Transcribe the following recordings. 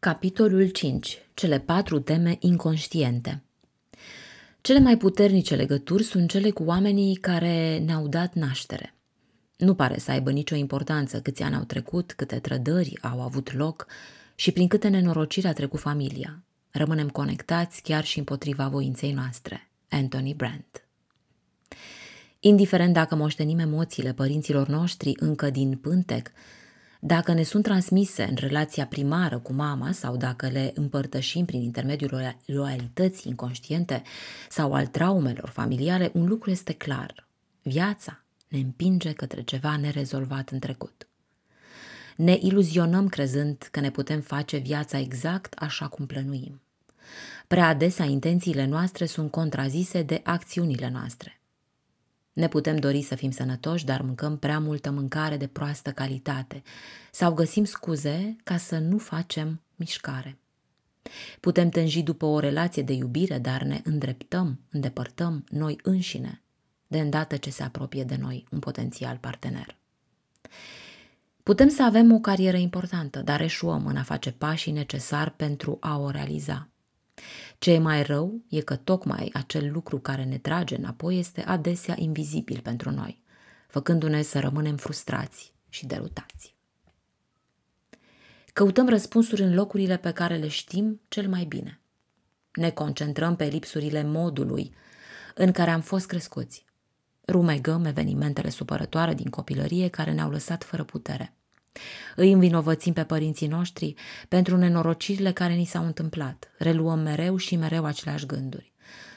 Capitolul 5. Cele patru teme inconștiente. Cele mai puternice legături sunt cele cu oamenii care ne-au dat naștere. Nu pare să aibă nicio importanță câți ani au trecut, câte trădări au avut loc și prin câte nenorociri a trecut familia. Rămânem conectați chiar și împotriva voinței noastre. Anthony Brandt Indiferent dacă moștenim emoțiile părinților noștri încă din pântec, dacă ne sunt transmise în relația primară cu mama sau dacă le împărtășim prin intermediul loialității inconștiente sau al traumelor familiale, un lucru este clar. Viața ne împinge către ceva nerezolvat în trecut. Ne iluzionăm crezând că ne putem face viața exact așa cum plănuim. Prea adesea intențiile noastre sunt contrazise de acțiunile noastre. Ne putem dori să fim sănătoși, dar mâncăm prea multă mâncare de proastă calitate sau găsim scuze ca să nu facem mișcare. Putem tânji după o relație de iubire, dar ne îndreptăm, îndepărtăm noi înșine de îndată ce se apropie de noi un potențial partener. Putem să avem o carieră importantă, dar eșuăm în a face pașii necesari pentru a o realiza. Ce e mai rău e că tocmai acel lucru care ne trage înapoi este adesea invizibil pentru noi, făcându-ne să rămânem frustrați și derutați. Căutăm răspunsuri în locurile pe care le știm cel mai bine. Ne concentrăm pe lipsurile modului în care am fost crescuți. Rumegăm evenimentele supărătoare din copilărie care ne-au lăsat fără putere. Îi învinovățim pe părinții noștri pentru nenorocirile care ni s-au întâmplat. Reluăm mereu și mereu aceleași gânduri.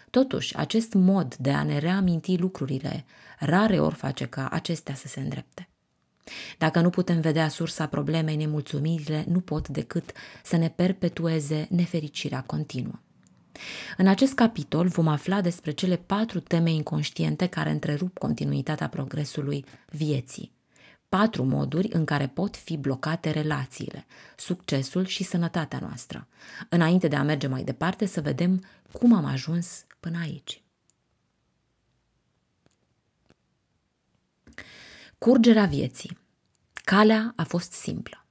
Totuși, acest mod de a ne reaminti lucrurile rare ori face ca acestea să se îndrepte. Dacă nu putem vedea sursa problemei, nemulțumirile nu pot decât să ne perpetueze nefericirea continuă. În acest capitol vom afla despre cele patru teme inconștiente care întrerup continuitatea progresului vieții patru moduri în care pot fi blocate relațiile, succesul și sănătatea noastră. Înainte de a merge mai departe, să vedem cum am ajuns până aici. Curgerea vieții. Calea a fost simplă.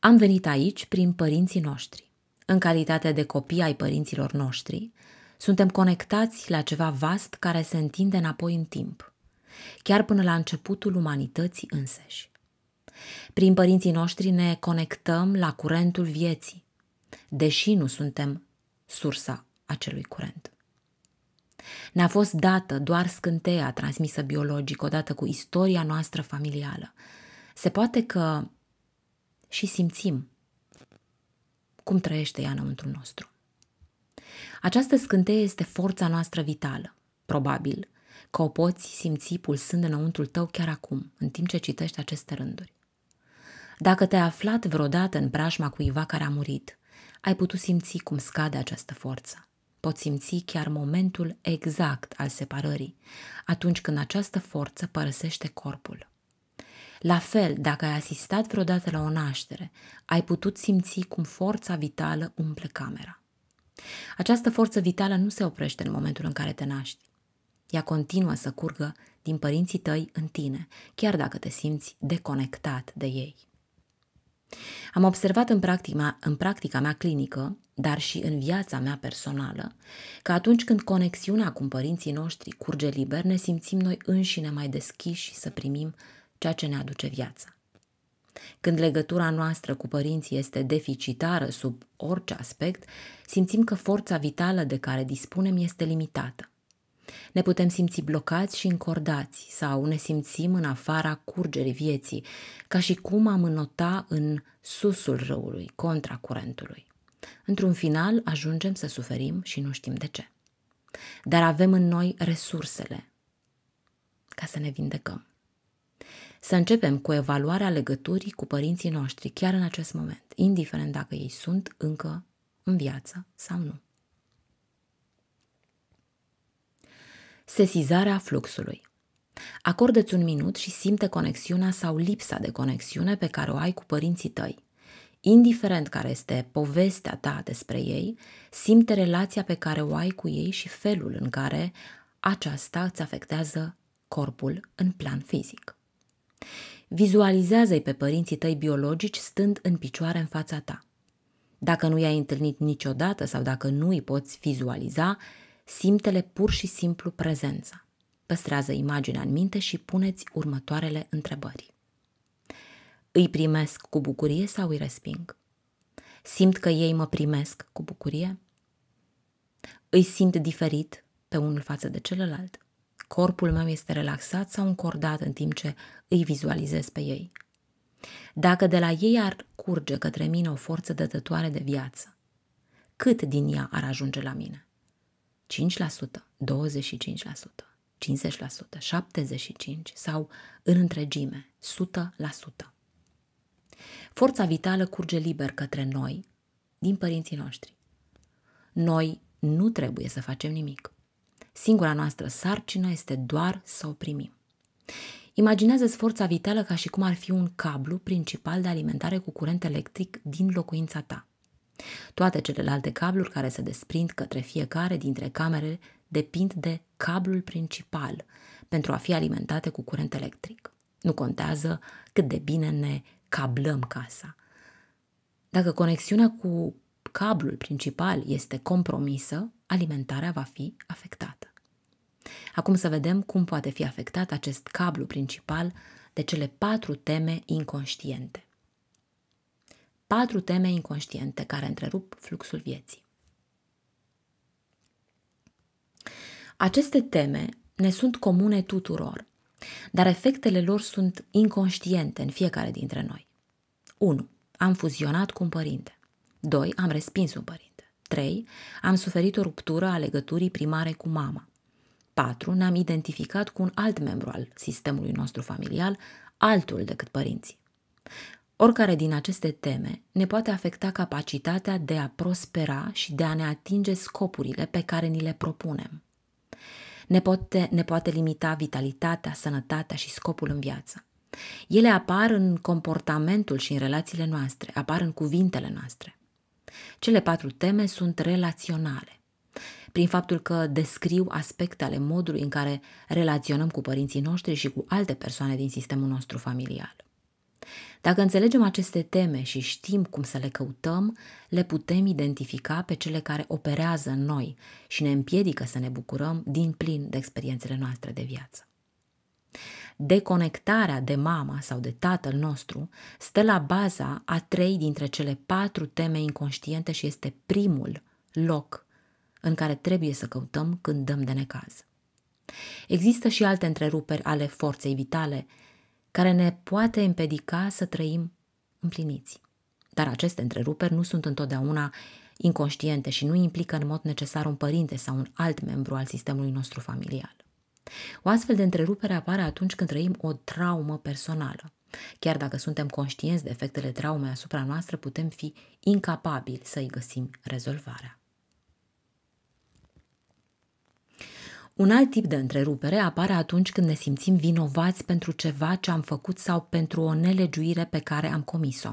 Am venit aici prin părinții noștri. În calitate de copii ai părinților noștri, suntem conectați la ceva vast care se întinde înapoi în timp – chiar până la începutul umanității înseși. Prin părinții noștri ne conectăm la curentul vieții, deși nu suntem sursa acelui curent. Ne-a fost dată doar scânteia transmisă biologic odată cu istoria noastră familială. Se poate că și simțim cum trăiește ea înăuntru nostru. Această scânteie este forța noastră vitală, probabil că o poți simți pulsând înăuntrul tău chiar acum, în timp ce citești aceste rânduri. Dacă te-ai aflat vreodată în preajma cuiva care a murit, ai putut simți cum scade această forță. Poți simți chiar momentul exact al separării, atunci când această forță părăsește corpul. La fel, dacă ai asistat vreodată la o naștere, ai putut simți cum forța vitală umple camera. Această forță vitală nu se oprește în momentul în care te naști. Ea continuă să curgă din părinții tăi în tine, chiar dacă te simți deconectat de ei. Am observat în practica, în practica mea clinică, dar și în viața mea personală, că atunci când conexiunea cu părinții noștri curge liber, ne simțim noi înșine mai deschiși să primim ceea ce ne aduce viața. Când legătura noastră cu părinții este deficitară sub orice aspect, simțim că forța vitală de care dispunem este limitată. Ne putem simți blocați și încordați sau ne simțim în afara curgerii vieții, ca și cum am înnota în susul râului, contra curentului. Într-un final ajungem să suferim și nu știm de ce. Dar avem în noi resursele ca să ne vindecăm. Să începem cu evaluarea legăturii cu părinții noștri chiar în acest moment, indiferent dacă ei sunt încă în viață sau nu. Sesizarea fluxului. Acordă-ți un minut și simte conexiunea sau lipsa de conexiune pe care o ai cu părinții tăi. Indiferent care este povestea ta despre ei, simte relația pe care o ai cu ei și felul în care aceasta îți afectează corpul în plan fizic. Vizualizează-i pe părinții tăi biologici stând în picioare în fața ta. Dacă nu i-ai întâlnit niciodată sau dacă nu îi poți vizualiza, simtele pur și simplu prezența. Păstrează imaginea în minte și puneți următoarele întrebări. Îi primesc cu bucurie sau îi resping? Simt că ei mă primesc cu bucurie? Îi simt diferit pe unul față de celălalt? Corpul meu este relaxat sau încordat în timp ce îi vizualizez pe ei? Dacă de la ei ar curge către mine o forță dătătoare de viață, cât din ea ar ajunge la mine? 5%, 25%, 50%, 75% sau în întregime 100%. Forța vitală curge liber către noi din părinții noștri. Noi nu trebuie să facem nimic. Singura noastră sarcină este doar să o primim. Imaginează-ți forța vitală ca și cum ar fi un cablu principal de alimentare cu curent electric din locuința ta – toate celelalte cabluri care se desprind către fiecare dintre camere depind de cablul principal pentru a fi alimentate cu curent electric. Nu contează cât de bine ne cablăm casa. Dacă conexiunea cu cablul principal este compromisă, alimentarea va fi afectată. Acum să vedem cum poate fi afectat acest cablu principal de cele patru teme inconștiente patru teme inconștiente care întrerup fluxul vieții. Aceste teme ne sunt comune tuturor, dar efectele lor sunt inconștiente în fiecare dintre noi. 1. Am fuzionat cu un părinte. 2. Am respins un părinte. 3. Am suferit o ruptură a legăturii primare cu mama. 4. Ne-am identificat cu un alt membru al sistemului nostru familial, altul decât părinții. Oricare din aceste teme ne poate afecta capacitatea de a prospera și de a ne atinge scopurile pe care ni le propunem. Ne poate, ne poate limita vitalitatea, sănătatea și scopul în viață. Ele apar în comportamentul și în relațiile noastre, apar în cuvintele noastre. Cele patru teme sunt relaționale. Prin faptul că descriu aspecte ale modului în care relaționăm cu părinții noștri și cu alte persoane din sistemul nostru familial. Dacă înțelegem aceste teme și știm cum să le căutăm, le putem identifica pe cele care operează în noi și ne împiedică să ne bucurăm din plin de experiențele noastre de viață. Deconectarea de mama sau de tatăl nostru stă la baza a trei dintre cele patru teme inconștiente și este primul loc în care trebuie să căutăm când dăm de necaz. Există și alte întreruperi ale forței vitale care ne poate împiedica să trăim împliniți. Dar aceste întreruperi nu sunt întotdeauna inconștiente și nu implică în mod necesar un părinte sau un alt membru al sistemului nostru familial. O astfel de întrerupere apare atunci când trăim o traumă personală. Chiar dacă suntem conștienți de efectele traumei asupra noastră, putem fi incapabili să-i găsim rezolvarea. Un alt tip de întrerupere apare atunci când ne simțim vinovați pentru ceva ce am făcut sau pentru o nelegiuire pe care am comis-o.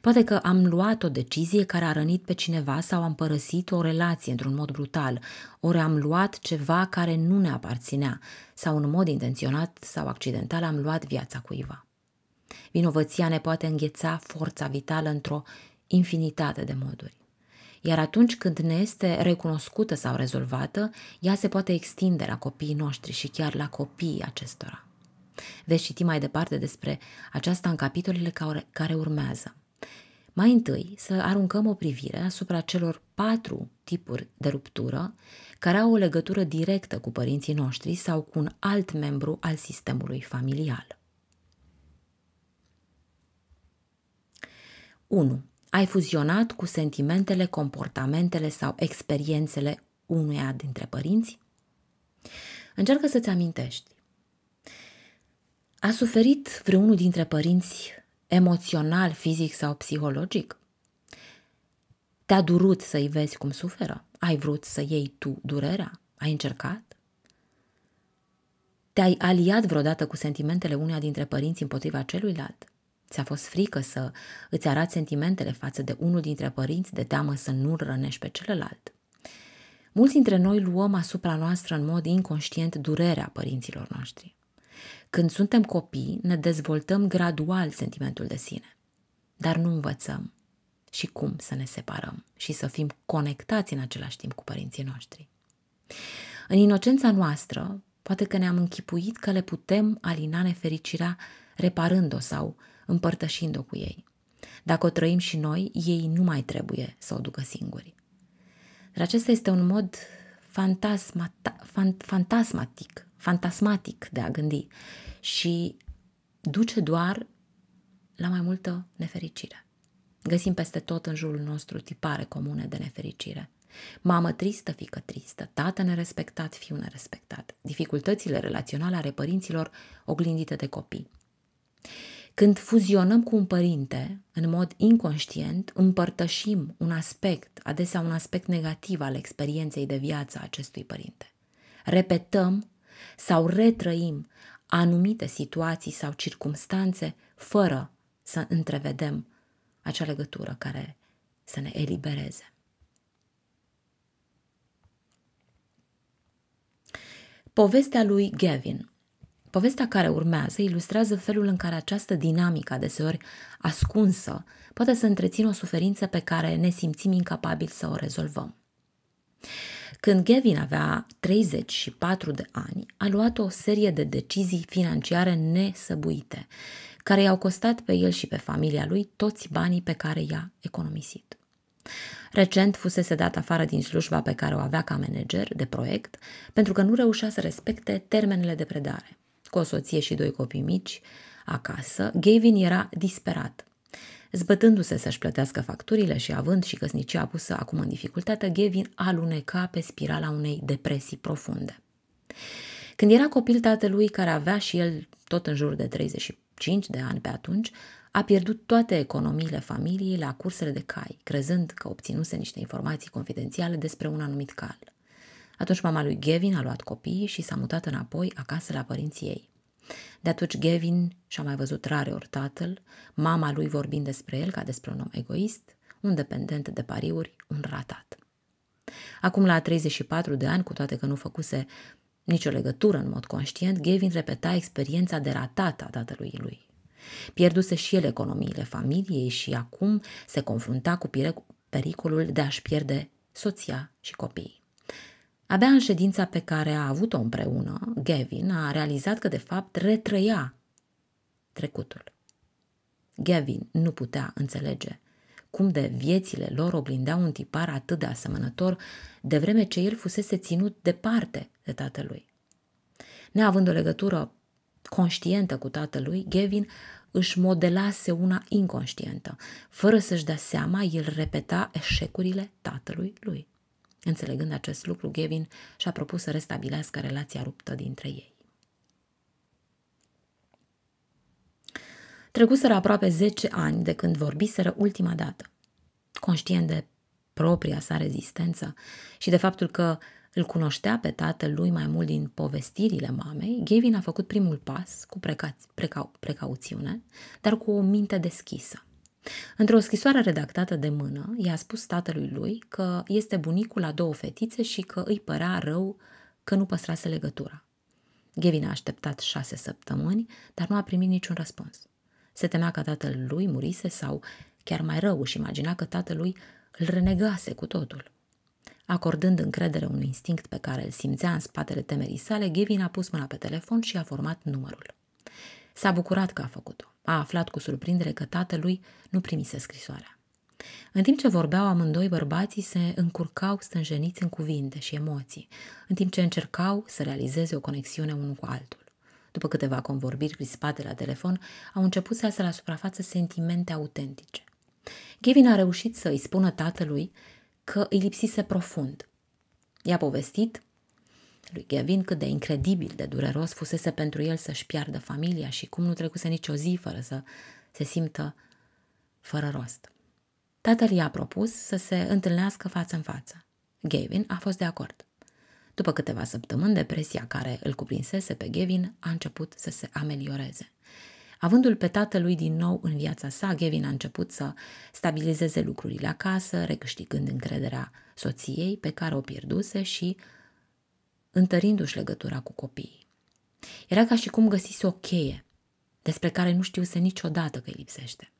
Poate că am luat o decizie care a rănit pe cineva sau am părăsit o relație într-un mod brutal, ori am luat ceva care nu ne aparținea sau în mod intenționat sau accidental am luat viața cuiva. Vinovăția ne poate îngheța forța vitală într-o infinitate de moduri iar atunci când ne este recunoscută sau rezolvată, ea se poate extinde la copiii noștri și chiar la copiii acestora. Veți citi mai departe despre aceasta în capitolele care urmează. Mai întâi să aruncăm o privire asupra celor patru tipuri de ruptură care au o legătură directă cu părinții noștri sau cu un alt membru al sistemului familial. 1 ai fuzionat cu sentimentele, comportamentele sau experiențele unuia dintre părinți? Încearcă să-ți amintești. A suferit vreunul dintre părinți emoțional, fizic sau psihologic? Te-a durut să-i vezi cum suferă? Ai vrut să iei tu durerea? Ai încercat? Te-ai aliat vreodată cu sentimentele uneia dintre părinți împotriva celuilalt? Ți-a fost frică să îți arăți sentimentele față de unul dintre părinți de teamă să nu-l rănești pe celălalt. Mulți dintre noi luăm asupra noastră în mod inconștient durerea părinților noștri. Când suntem copii, ne dezvoltăm gradual sentimentul de sine. Dar nu învățăm și cum să ne separăm și să fim conectați în același timp cu părinții noștri. În inocența noastră, poate că ne-am închipuit că le putem alina nefericirea reparând-o sau împărtășind-o cu ei. Dacă o trăim și noi, ei nu mai trebuie să o ducă singuri. Dar acesta este un mod fantasmata, fantasmatic, fantasmatic de a gândi și duce doar la mai multă nefericire. Găsim peste tot în jurul nostru tipare comune de nefericire. Mamă tristă, fică tristă, tată nerespectat, fiu nerespectat. Dificultățile relaționale ale părinților oglindite de copii. Când fuzionăm cu un părinte, în mod inconștient, împărtășim un aspect, adesea un aspect negativ al experienței de viață a acestui părinte. Repetăm sau retrăim anumite situații sau circumstanțe fără să întrevedem acea legătură care să ne elibereze. Povestea lui Gavin Povestea care urmează ilustrează felul în care această dinamică, deseori ascunsă, poate să întrețină o suferință pe care ne simțim incapabili să o rezolvăm. Când Gavin avea 34 de ani, a luat o serie de decizii financiare nesăbuite, care i-au costat pe el și pe familia lui toți banii pe care i-a economisit. Recent fusese dat afară din slujba pe care o avea ca manager de proiect pentru că nu reușea să respecte termenele de predare cu o soție și doi copii mici, acasă, Gavin era disperat. Zbătându-se să-și plătească facturile și având și căsnicia pusă acum în dificultate, Gavin aluneca pe spirala unei depresii profunde. Când era copil tatălui, care avea și el tot în jur de 35 de ani pe atunci, a pierdut toate economiile familiei la cursele de cai, crezând că obținuse niște informații confidențiale despre un anumit cal. Atunci mama lui Gavin a luat copiii și s-a mutat înapoi acasă la părinții ei. De atunci Gavin și-a mai văzut rare ori tatăl, mama lui vorbind despre el ca despre un om egoist, un dependent de pariuri, un ratat. Acum, la 34 de ani, cu toate că nu făcuse nicio legătură în mod conștient, Gavin repeta experiența de ratat a tatălui lui. Pierduse și el economiile familiei și acum se confrunta cu pericolul de a-și pierde soția și copiii. Abia în ședința pe care a avut-o împreună, Gavin a realizat că de fapt retrăia trecutul. Gavin nu putea înțelege cum de viețile lor oglindea un tipar atât de asemănător, de vreme ce el fusese ținut departe de tatălui. Neavând o legătură conștientă cu tatălui, Gavin își modelase una inconștientă. Fără să-și dea seama, el repeta eșecurile tatălui lui. Înțelegând acest lucru, Gavin și-a propus să restabilească relația ruptă dintre ei. Trecuseră aproape 10 ani de când vorbiseră ultima dată. Conștient de propria sa rezistență și de faptul că îl cunoștea pe tatăl lui mai mult din povestirile mamei, Gavin a făcut primul pas cu preca- preca- precauțiune, dar cu o minte deschisă. Într-o scrisoare redactată de mână, i-a spus tatălui lui că este bunicul la două fetițe și că îi părea rău că nu păstrase legătura. Gavin a așteptat șase săptămâni, dar nu a primit niciun răspuns. Se temea că tatăl lui murise sau, chiar mai rău, își imagina că tatălui îl renegase cu totul. Acordând încredere unui instinct pe care îl simțea în spatele temerii sale, Gavin a pus mâna pe telefon și a format numărul. S-a bucurat că a făcut-o. A aflat cu surprindere că tatălui nu primise scrisoarea. În timp ce vorbeau amândoi, bărbații se încurcau stânjeniți în cuvinte și emoții, în timp ce încercau să realizeze o conexiune unul cu altul. După câteva convorbiri crispate la telefon, au început să iasă la suprafață sentimente autentice. Kevin a reușit să îi spună tatălui că îi lipsise profund. I-a povestit lui Gavin cât de incredibil de dureros fusese pentru el să-și piardă familia și cum nu trecuse nicio zi fără să se simtă fără rost. Tatăl i-a propus să se întâlnească față în față. Gavin a fost de acord. După câteva săptămâni, depresia care îl cuprinsese pe Gavin a început să se amelioreze. Avându-l pe tatălui din nou în viața sa, Gavin a început să stabilizeze lucrurile acasă, recâștigând încrederea soției pe care o pierduse și întărindu-și legătura cu copiii. Era ca și cum găsise o cheie, despre care nu să niciodată că îi lipsește.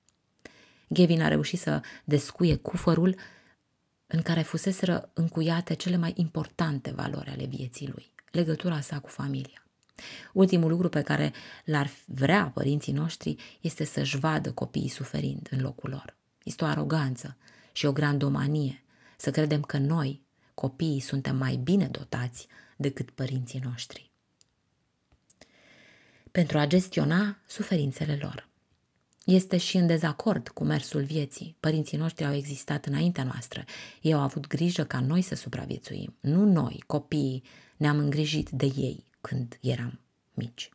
Gavin a reușit să descuie cufărul în care fuseseră încuiate cele mai importante valori ale vieții lui, legătura sa cu familia. Ultimul lucru pe care l-ar vrea părinții noștri este să-și vadă copiii suferind în locul lor. Este o aroganță și o grandomanie să credem că noi, copiii, suntem mai bine dotați decât părinții noștri. Pentru a gestiona suferințele lor. Este și în dezacord cu mersul vieții. Părinții noștri au existat înaintea noastră. Ei au avut grijă ca noi să supraviețuim. Nu noi, copiii, ne-am îngrijit de ei când eram mici.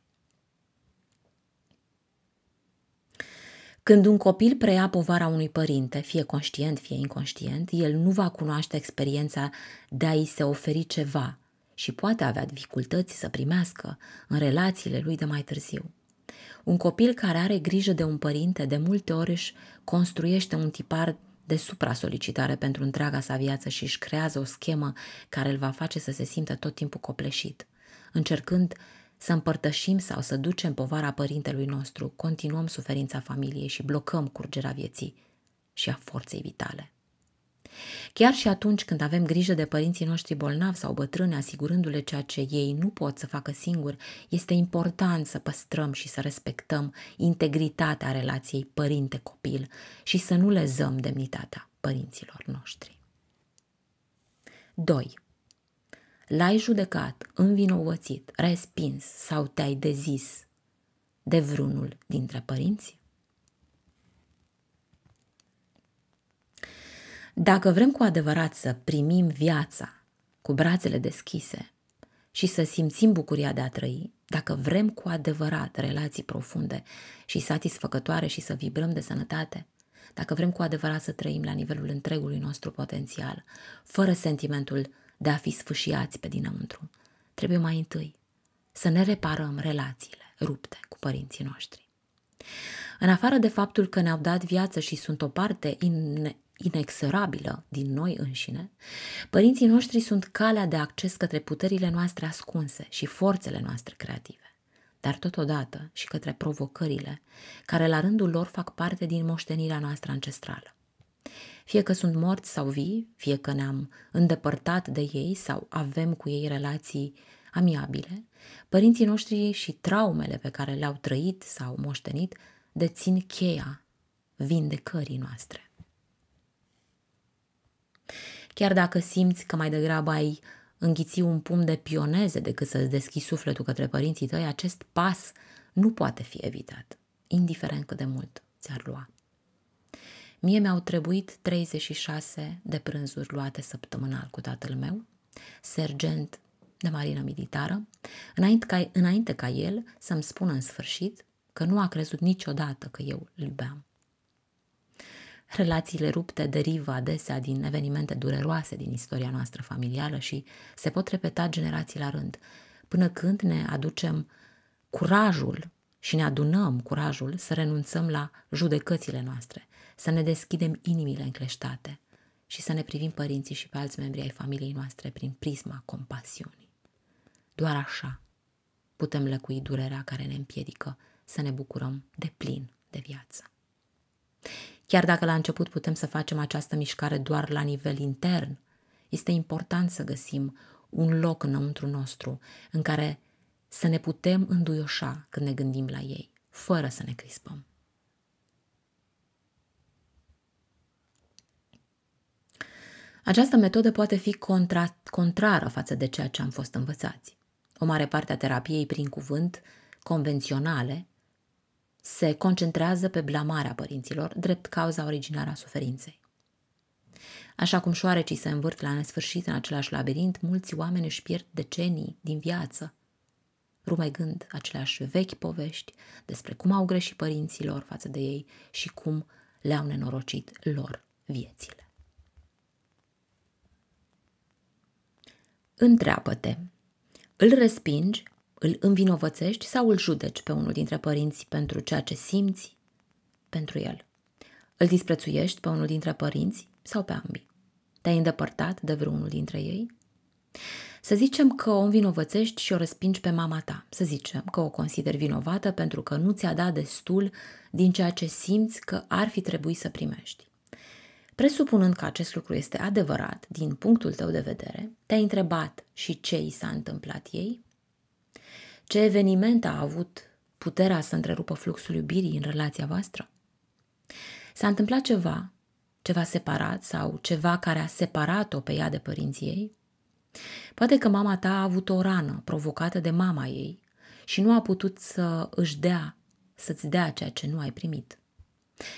Când un copil preia povara unui părinte, fie conștient, fie inconștient, el nu va cunoaște experiența de a-i se oferi ceva și poate avea dificultăți să primească în relațiile lui de mai târziu. Un copil care are grijă de un părinte de multe ori își construiește un tipar de supra-solicitare pentru întreaga sa viață și își creează o schemă care îl va face să se simtă tot timpul copleșit. Încercând să împărtășim sau să ducem povara părintelui nostru, continuăm suferința familiei și blocăm curgerea vieții și a forței vitale. Chiar și atunci când avem grijă de părinții noștri bolnavi sau bătrâni, asigurându-le ceea ce ei nu pot să facă singuri, este important să păstrăm și să respectăm integritatea relației părinte-copil și să nu lezăm demnitatea părinților noștri. 2. L-ai judecat, învinovățit, respins sau te-ai dezis de vreunul dintre părinți? Dacă vrem cu adevărat să primim viața cu brațele deschise și să simțim bucuria de a trăi, dacă vrem cu adevărat relații profunde și satisfăcătoare și să vibrăm de sănătate, dacă vrem cu adevărat să trăim la nivelul întregului nostru potențial, fără sentimentul de a fi sfâșiați pe dinăuntru, trebuie mai întâi să ne reparăm relațiile rupte cu părinții noștri. În afară de faptul că ne-au dat viață și sunt o parte inexorabilă din noi înșine, părinții noștri sunt calea de acces către puterile noastre ascunse și forțele noastre creative, dar totodată și către provocările care la rândul lor fac parte din moștenirea noastră ancestrală. Fie că sunt morți sau vii, fie că ne-am îndepărtat de ei sau avem cu ei relații amiabile, părinții noștri și traumele pe care le-au trăit sau moștenit dețin cheia vindecării noastre. Chiar dacă simți că mai degrabă ai înghiți un pumn de pioneze decât să-ți deschizi sufletul către părinții tăi, acest pas nu poate fi evitat, indiferent cât de mult ți-ar lua. Mie mi-au trebuit 36 de prânzuri luate săptămânal cu tatăl meu, sergent de marină militară, înainte ca, înainte ca el să-mi spună în sfârșit că nu a crezut niciodată că eu îl iubeam. Relațiile rupte derivă adesea din evenimente dureroase din istoria noastră familială și se pot repeta generații la rând, până când ne aducem curajul și ne adunăm curajul să renunțăm la judecățile noastre, să ne deschidem inimile încleștate și să ne privim părinții și pe alți membri ai familiei noastre prin prisma compasiunii. Doar așa putem lăcui durerea care ne împiedică să ne bucurăm de plin de viață. Chiar dacă la început putem să facem această mișcare doar la nivel intern, este important să găsim un loc înăuntru nostru în care să ne putem înduioșa când ne gândim la ei, fără să ne crispăm. Această metodă poate fi contra, contrară față de ceea ce am fost învățați. O mare parte a terapiei prin cuvânt convenționale se concentrează pe blamarea părinților, drept cauza originară a suferinței. Așa cum șoarecii se învârt la nesfârșit în același labirint, mulți oameni își pierd decenii din viață, rumegând aceleași vechi povești despre cum au greșit părinților față de ei și cum le-au nenorocit lor viețile. Întreabă-te, îl respingi îl învinovățești sau îl judeci pe unul dintre părinți pentru ceea ce simți pentru el? Îl disprețuiești pe unul dintre părinți sau pe ambii? Te-ai îndepărtat de vreunul dintre ei? Să zicem că o învinovățești și o respingi pe mama ta. Să zicem că o consideri vinovată pentru că nu ți-a dat destul din ceea ce simți că ar fi trebuit să primești. Presupunând că acest lucru este adevărat din punctul tău de vedere, te-ai întrebat și ce i s-a întâmplat ei? Ce eveniment a avut puterea să întrerupă fluxul iubirii în relația voastră? S-a întâmplat ceva, ceva separat sau ceva care a separat-o pe ea de părinții ei? Poate că mama ta a avut o rană provocată de mama ei și nu a putut să își dea, să-ți dea ceea ce nu ai primit.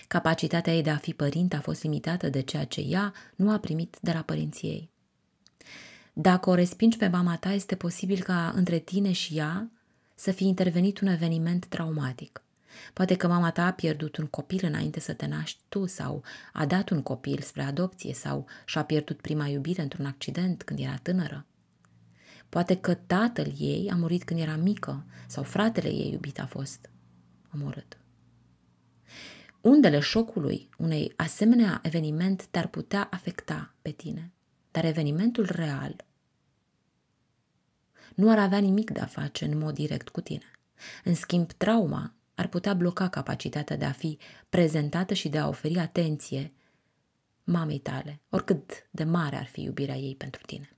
Capacitatea ei de a fi părinte a fost limitată de ceea ce ea nu a primit de la părinții ei. Dacă o respingi pe mama ta, este posibil ca între tine și ea să fi intervenit un eveniment traumatic. Poate că mama ta a pierdut un copil înainte să te naști tu sau a dat un copil spre adopție sau și-a pierdut prima iubire într-un accident când era tânără. Poate că tatăl ei a murit când era mică sau fratele ei iubit a fost omorât. Undele șocului unei asemenea eveniment te-ar putea afecta pe tine, dar evenimentul real nu ar avea nimic de a face în mod direct cu tine. În schimb, trauma ar putea bloca capacitatea de a fi prezentată și de a oferi atenție mamei tale, oricât de mare ar fi iubirea ei pentru tine.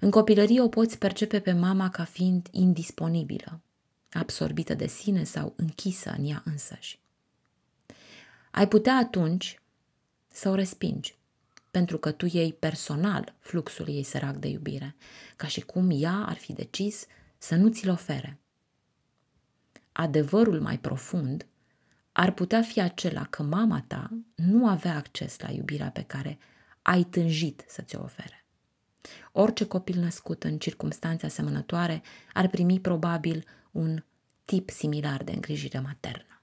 În copilărie o poți percepe pe mama ca fiind indisponibilă, absorbită de sine sau închisă în ea însăși. Ai putea atunci să o respingi, pentru că tu iei personal fluxul ei sărac de iubire, ca și cum ea ar fi decis să nu ți-l ofere. Adevărul mai profund ar putea fi acela că mama ta nu avea acces la iubirea pe care ai tânjit să ți-o ofere. Orice copil născut în circunstanțe asemănătoare ar primi probabil un tip similar de îngrijire maternă.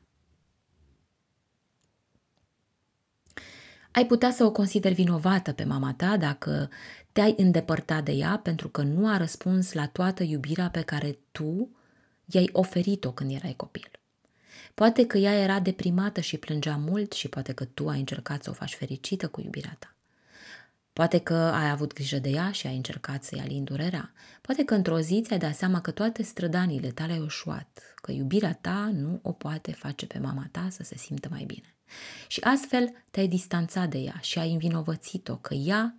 Ai putea să o consideri vinovată pe mama ta dacă te-ai îndepărtat de ea pentru că nu a răspuns la toată iubirea pe care tu i-ai oferit-o când erai copil. Poate că ea era deprimată și plângea mult și poate că tu ai încercat să o faci fericită cu iubirea ta. Poate că ai avut grijă de ea și ai încercat să-i alin durerea. Poate că într-o zi ți-ai dat seama că toate strădanile tale ai ușuat, că iubirea ta nu o poate face pe mama ta să se simtă mai bine. Și astfel te-ai distanțat de ea și ai învinovățit-o că ea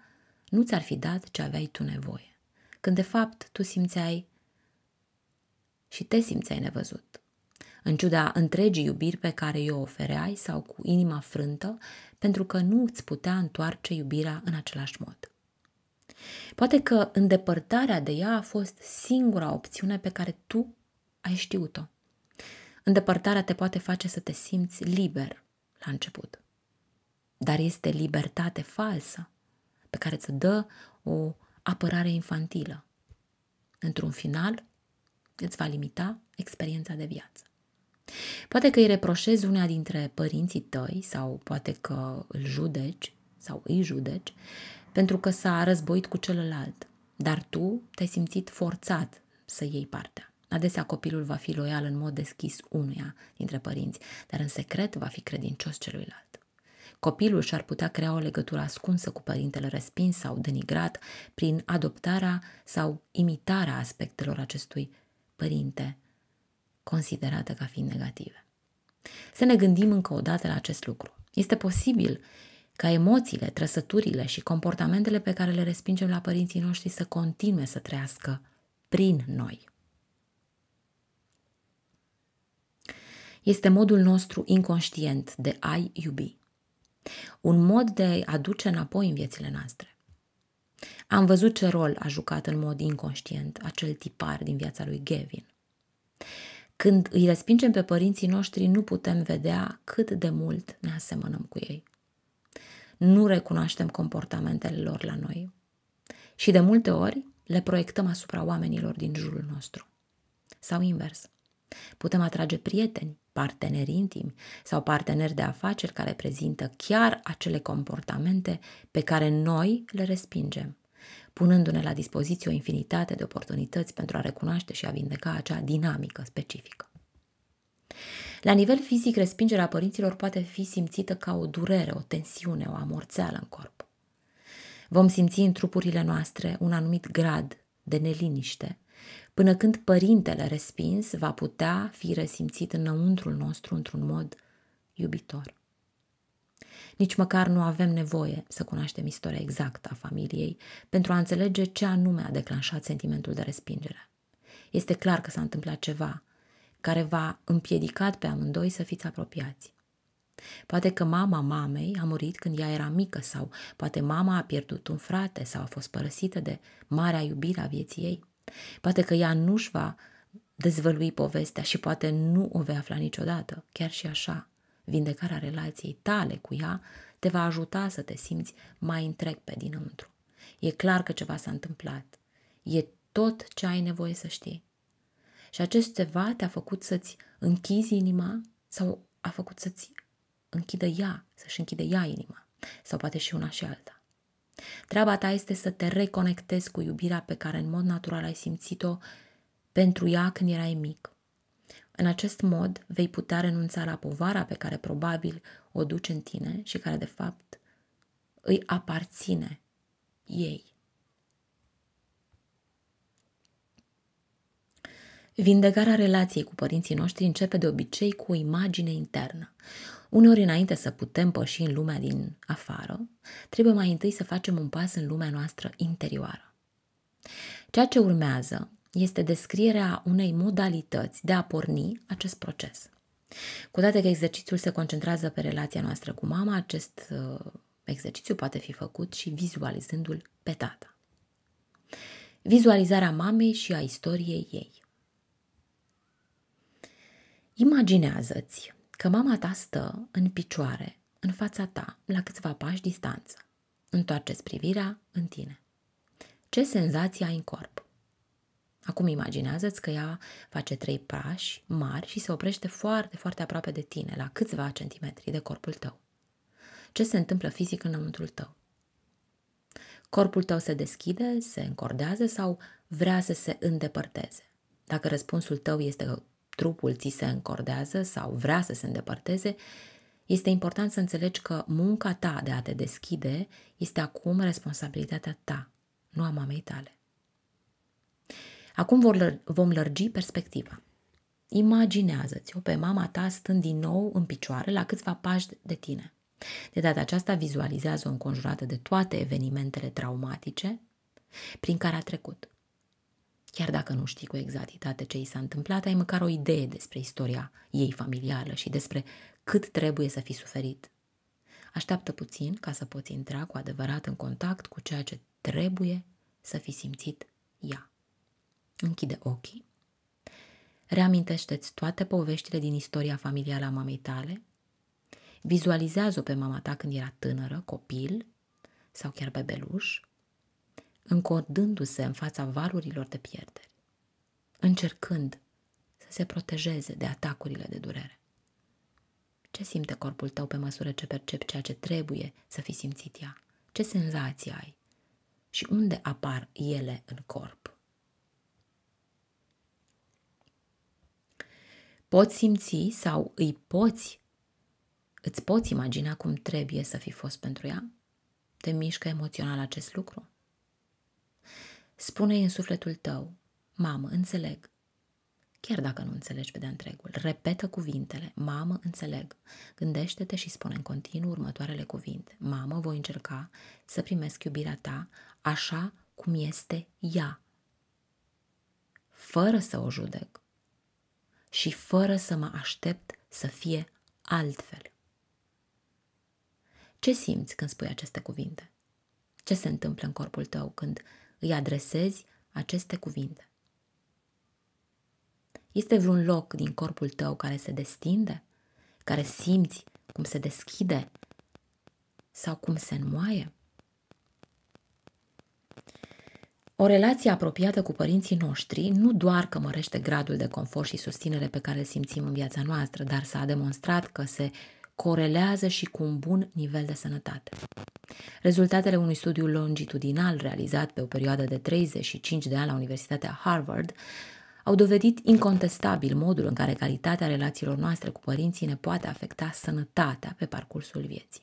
nu ți-ar fi dat ce aveai tu nevoie. Când de fapt tu simțeai și te simțeai nevăzut. În ciuda întregii iubiri pe care o ofereai sau cu inima frântă, pentru că nu îți putea întoarce iubirea în același mod. Poate că îndepărtarea de ea a fost singura opțiune pe care tu ai știut-o. Îndepărtarea te poate face să te simți liber, la început. Dar este libertate falsă pe care ți dă o apărare infantilă. Într-un final, îți va limita experiența de viață. Poate că îi reproșezi una dintre părinții tăi sau poate că îl judeci sau îi judeci pentru că s-a războit cu celălalt, dar tu te-ai simțit forțat să iei partea. Adesea copilul va fi loial în mod deschis unuia dintre părinți, dar în secret va fi credincios celuilalt. Copilul și-ar putea crea o legătură ascunsă cu părintele respins sau denigrat prin adoptarea sau imitarea aspectelor acestui părinte, considerate ca fiind negative. Să ne gândim încă o dată la acest lucru. Este posibil ca emoțiile, trăsăturile și comportamentele pe care le respingem la părinții noștri să continue să trăiască prin noi. este modul nostru inconștient de a-i iubi. Un mod de a-i aduce înapoi în viețile noastre. Am văzut ce rol a jucat în mod inconștient acel tipar din viața lui Gavin. Când îi respingem pe părinții noștri, nu putem vedea cât de mult ne asemănăm cu ei. Nu recunoaștem comportamentele lor la noi și de multe ori le proiectăm asupra oamenilor din jurul nostru. Sau invers. Putem atrage prieteni parteneri intimi sau parteneri de afaceri care prezintă chiar acele comportamente pe care noi le respingem, punându-ne la dispoziție o infinitate de oportunități pentru a recunoaște și a vindeca acea dinamică specifică. La nivel fizic, respingerea părinților poate fi simțită ca o durere, o tensiune, o amorțeală în corp. Vom simți în trupurile noastre un anumit grad de neliniște, până când părintele respins va putea fi resimțit înăuntrul nostru într-un mod iubitor. Nici măcar nu avem nevoie să cunoaștem istoria exactă a familiei pentru a înțelege ce anume a declanșat sentimentul de respingere. Este clar că s-a întâmplat ceva care v-a împiedicat pe amândoi să fiți apropiați. Poate că mama mamei a murit când ea era mică sau poate mama a pierdut un frate sau a fost părăsită de marea iubire a vieții ei. Poate că ea nu-și va dezvălui povestea și poate nu o vei afla niciodată, chiar și așa. Vindecarea relației tale cu ea te va ajuta să te simți mai întreg pe dinăuntru. E clar că ceva s-a întâmplat. E tot ce ai nevoie să știi. Și acest ceva te-a făcut să-ți închizi inima sau a făcut să-ți închidă ea, să-și închide ea inima. Sau poate și una și alta. Treaba ta este să te reconectezi cu iubirea pe care în mod natural ai simțit-o pentru ea când erai mic. În acest mod vei putea renunța la povara pe care probabil o duci în tine și care de fapt îi aparține ei. Vindecarea relației cu părinții noștri începe de obicei cu o imagine internă, Uneori, înainte să putem păși în lumea din afară, trebuie mai întâi să facem un pas în lumea noastră interioară. Ceea ce urmează este descrierea unei modalități de a porni acest proces. Cu toate că exercițiul se concentrează pe relația noastră cu mama, acest uh, exercițiu poate fi făcut și vizualizându-l pe tata. Vizualizarea mamei și a istoriei ei. Imaginează-ți că mama ta stă în picioare, în fața ta, la câțiva pași distanță. Întoarceți privirea în tine. Ce senzație ai în corp? Acum imaginează-ți că ea face trei pași mari și se oprește foarte, foarte aproape de tine, la câțiva centimetri de corpul tău. Ce se întâmplă fizic înăuntrul tău? Corpul tău se deschide, se încordează sau vrea să se îndepărteze? Dacă răspunsul tău este că trupul ți se încordează sau vrea să se îndepărteze, este important să înțelegi că munca ta de a te deschide este acum responsabilitatea ta, nu a mamei tale. Acum vom lărgi perspectiva. Imaginează-ți-o pe mama ta stând din nou în picioare la câțiva pași de tine. De data aceasta vizualizează-o înconjurată de toate evenimentele traumatice prin care a trecut. Chiar dacă nu știi cu exactitate ce i s-a întâmplat, ai măcar o idee despre istoria ei familială și despre cât trebuie să fi suferit. Așteaptă puțin ca să poți intra cu adevărat în contact cu ceea ce trebuie să fi simțit ea. Închide ochii. Reamintește-ți toate poveștile din istoria familială a mamei tale. Vizualizează-o pe mama ta când era tânără, copil sau chiar bebeluș încodându-se în fața valurilor de pierderi, încercând să se protejeze de atacurile de durere. Ce simte corpul tău pe măsură ce percepi ceea ce trebuie să fi simțit ea? Ce senzații ai? Și unde apar ele în corp? Poți simți sau îi poți, îți poți imagina cum trebuie să fi fost pentru ea? Te mișcă emoțional acest lucru? spune-i în sufletul tău, mamă, înțeleg, chiar dacă nu înțelegi pe de întregul. Repetă cuvintele, mamă, înțeleg. Gândește-te și spune în continuu următoarele cuvinte. Mamă, voi încerca să primesc iubirea ta așa cum este ea, fără să o judec și fără să mă aștept să fie altfel. Ce simți când spui aceste cuvinte? Ce se întâmplă în corpul tău când îi adresezi aceste cuvinte. Este vreun loc din corpul tău care se destinde, care simți cum se deschide sau cum se înmoaie? O relație apropiată cu părinții noștri nu doar că mărește gradul de confort și susținere pe care îl simțim în viața noastră, dar s-a demonstrat că se corelează și cu un bun nivel de sănătate. Rezultatele unui studiu longitudinal realizat pe o perioadă de 35 de ani la Universitatea Harvard au dovedit incontestabil modul în care calitatea relațiilor noastre cu părinții ne poate afecta sănătatea pe parcursul vieții.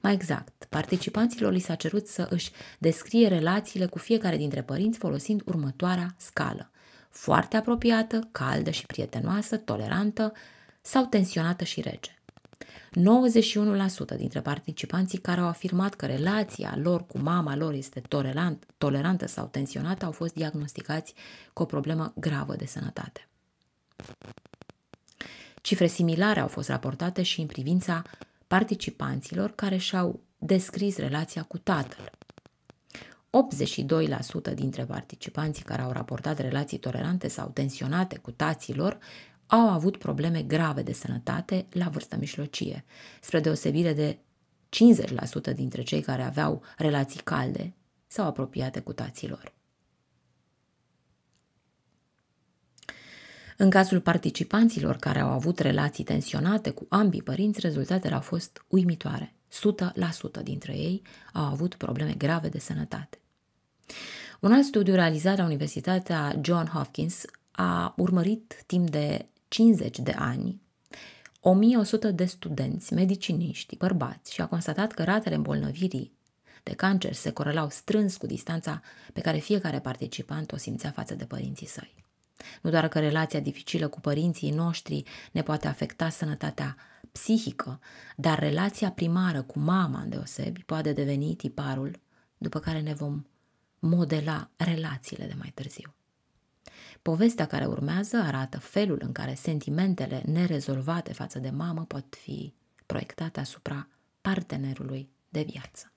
Mai exact, participanților li s-a cerut să își descrie relațiile cu fiecare dintre părinți folosind următoarea scală. Foarte apropiată, caldă și prietenoasă, tolerantă sau tensionată și rece. 91% dintre participanții care au afirmat că relația lor cu mama lor este tolerant, tolerantă sau tensionată au fost diagnosticați cu o problemă gravă de sănătate. Cifre similare au fost raportate și în privința participanților care și-au descris relația cu tatăl. 82% dintre participanții care au raportat relații tolerante sau tensionate cu taților au avut probleme grave de sănătate la vârstă mijlocie, spre deosebire de 50% dintre cei care aveau relații calde sau apropiate cu taților. În cazul participanților care au avut relații tensionate cu ambii părinți, rezultatele au fost uimitoare. 100% dintre ei au avut probleme grave de sănătate. Un alt studiu realizat la Universitatea John Hopkins a urmărit timp de 50 de ani, 1100 de studenți, mediciniști, bărbați și a constatat că ratele îmbolnăvirii de cancer se corelau strâns cu distanța pe care fiecare participant o simțea față de părinții săi. Nu doar că relația dificilă cu părinții noștri ne poate afecta sănătatea psihică, dar relația primară cu mama îndeosebi poate deveni tiparul după care ne vom modela relațiile de mai târziu. Povestea care urmează arată felul în care sentimentele nerezolvate față de mamă pot fi proiectate asupra partenerului de viață.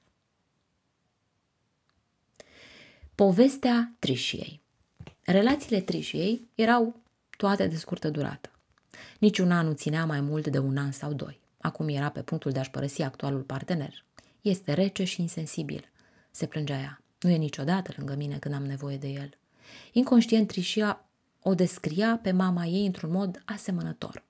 Povestea Trișiei Relațiile Trișiei erau toate de scurtă durată. an nu ținea mai mult de un an sau doi. Acum era pe punctul de a-și părăsi actualul partener. Este rece și insensibil, se plângea ea. Nu e niciodată lângă mine când am nevoie de el. Inconștient, Trișia o descria pe mama ei într-un mod asemănător.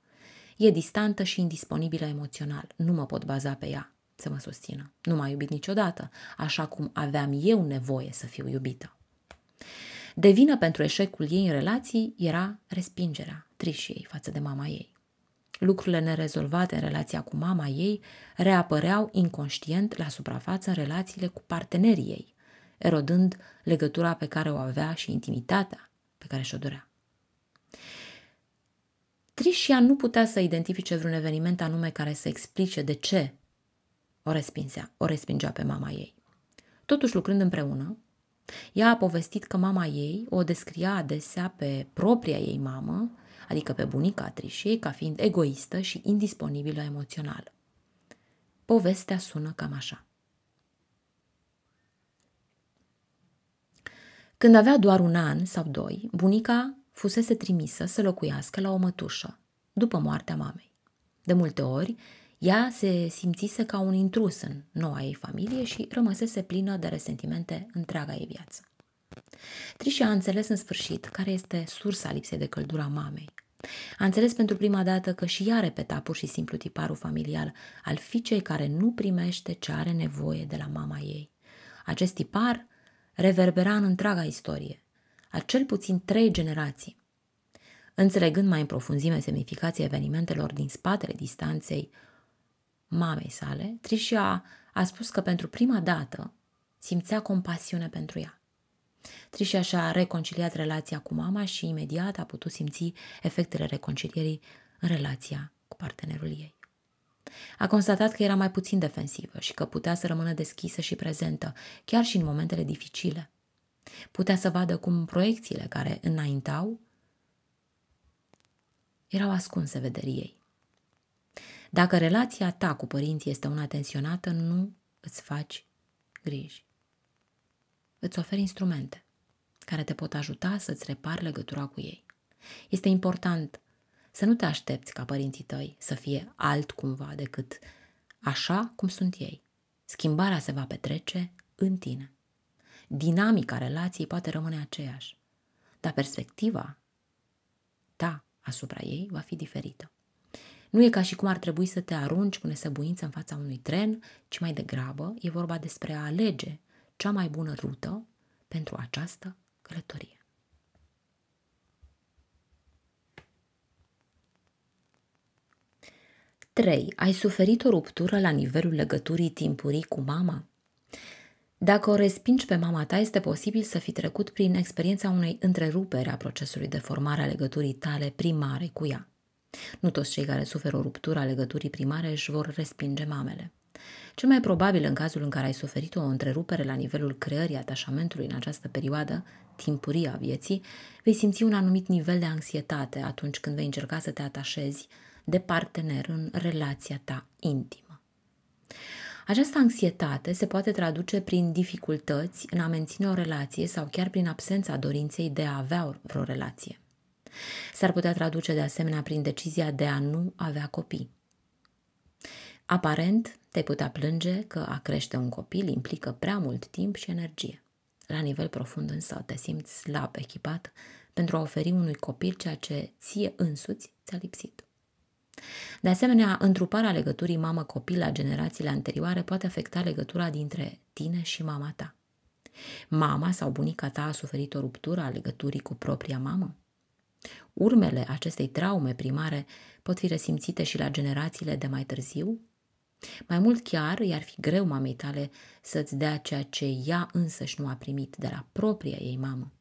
E distantă și indisponibilă emoțional. Nu mă pot baza pe ea să mă susțină. Nu m-a iubit niciodată, așa cum aveam eu nevoie să fiu iubită. De vină pentru eșecul ei în relații era respingerea Trișiei față de mama ei. Lucrurile nerezolvate în relația cu mama ei reapăreau inconștient la suprafață în relațiile cu partenerii ei erodând legătura pe care o avea și intimitatea pe care și-o dorea. Trișia nu putea să identifice vreun eveniment anume care să explice de ce o respinsea, o respingea pe mama ei. Totuși, lucrând împreună, ea a povestit că mama ei o descria adesea pe propria ei mamă, adică pe bunica Trișiei, ca fiind egoistă și indisponibilă emoțional. Povestea sună cam așa. Când avea doar un an sau doi, bunica fusese trimisă să locuiască la o mătușă, după moartea mamei. De multe ori, ea se simțise ca un intrus în noua ei familie și rămăsese plină de resentimente întreaga ei viață. Tricia a înțeles în sfârșit care este sursa lipsei de căldura mamei. A înțeles pentru prima dată că și ea repeta pur și simplu tiparul familial al fiicei care nu primește ce are nevoie de la mama ei. Acest tipar reverbera în întreaga istorie, a cel puțin trei generații. Înțelegând mai în profunzime semnificația evenimentelor din spatele distanței mamei sale, Tricia a spus că pentru prima dată simțea compasiune pentru ea. Tricia și-a reconciliat relația cu mama și imediat a putut simți efectele reconcilierii în relația cu partenerul ei. A constatat că era mai puțin defensivă și că putea să rămână deschisă și prezentă, chiar și în momentele dificile. Putea să vadă cum proiecțiile care înaintau erau ascunse ei. Dacă relația ta cu părinții este una tensionată, nu îți faci griji. Îți oferi instrumente care te pot ajuta să-ți repari legătura cu ei. Este important să nu te aștepți ca părinții tăi să fie alt cumva decât așa cum sunt ei. Schimbarea se va petrece în tine. Dinamica relației poate rămâne aceeași, dar perspectiva ta asupra ei va fi diferită. Nu e ca și cum ar trebui să te arunci cu nesăbuință în fața unui tren, ci mai degrabă e vorba despre a alege cea mai bună rută pentru această călătorie. 3. Ai suferit o ruptură la nivelul legăturii timpurii cu mama? Dacă o respingi pe mama ta, este posibil să fi trecut prin experiența unei întrerupere a procesului de formare a legăturii tale primare cu ea. Nu toți cei care suferă o ruptură a legăturii primare își vor respinge mamele. Cel mai probabil în cazul în care ai suferit o întrerupere la nivelul creării atașamentului în această perioadă, timpurie a vieții, vei simți un anumit nivel de anxietate atunci când vei încerca să te atașezi de partener în relația ta intimă. Această anxietate se poate traduce prin dificultăți în a menține o relație sau chiar prin absența dorinței de a avea vreo relație. S-ar putea traduce de asemenea prin decizia de a nu avea copii. Aparent, te putea plânge că a crește un copil implică prea mult timp și energie. La nivel profund însă te simți slab echipat pentru a oferi unui copil ceea ce ție însuți ți-a lipsit. De asemenea, întruparea legăturii mamă-copil la generațiile anterioare poate afecta legătura dintre tine și mama ta. Mama sau bunica ta a suferit o ruptură a legăturii cu propria mamă? Urmele acestei traume primare pot fi resimțite și la generațiile de mai târziu? Mai mult chiar i-ar fi greu mamei tale să-ți dea ceea ce ea însăși nu a primit de la propria ei mamă.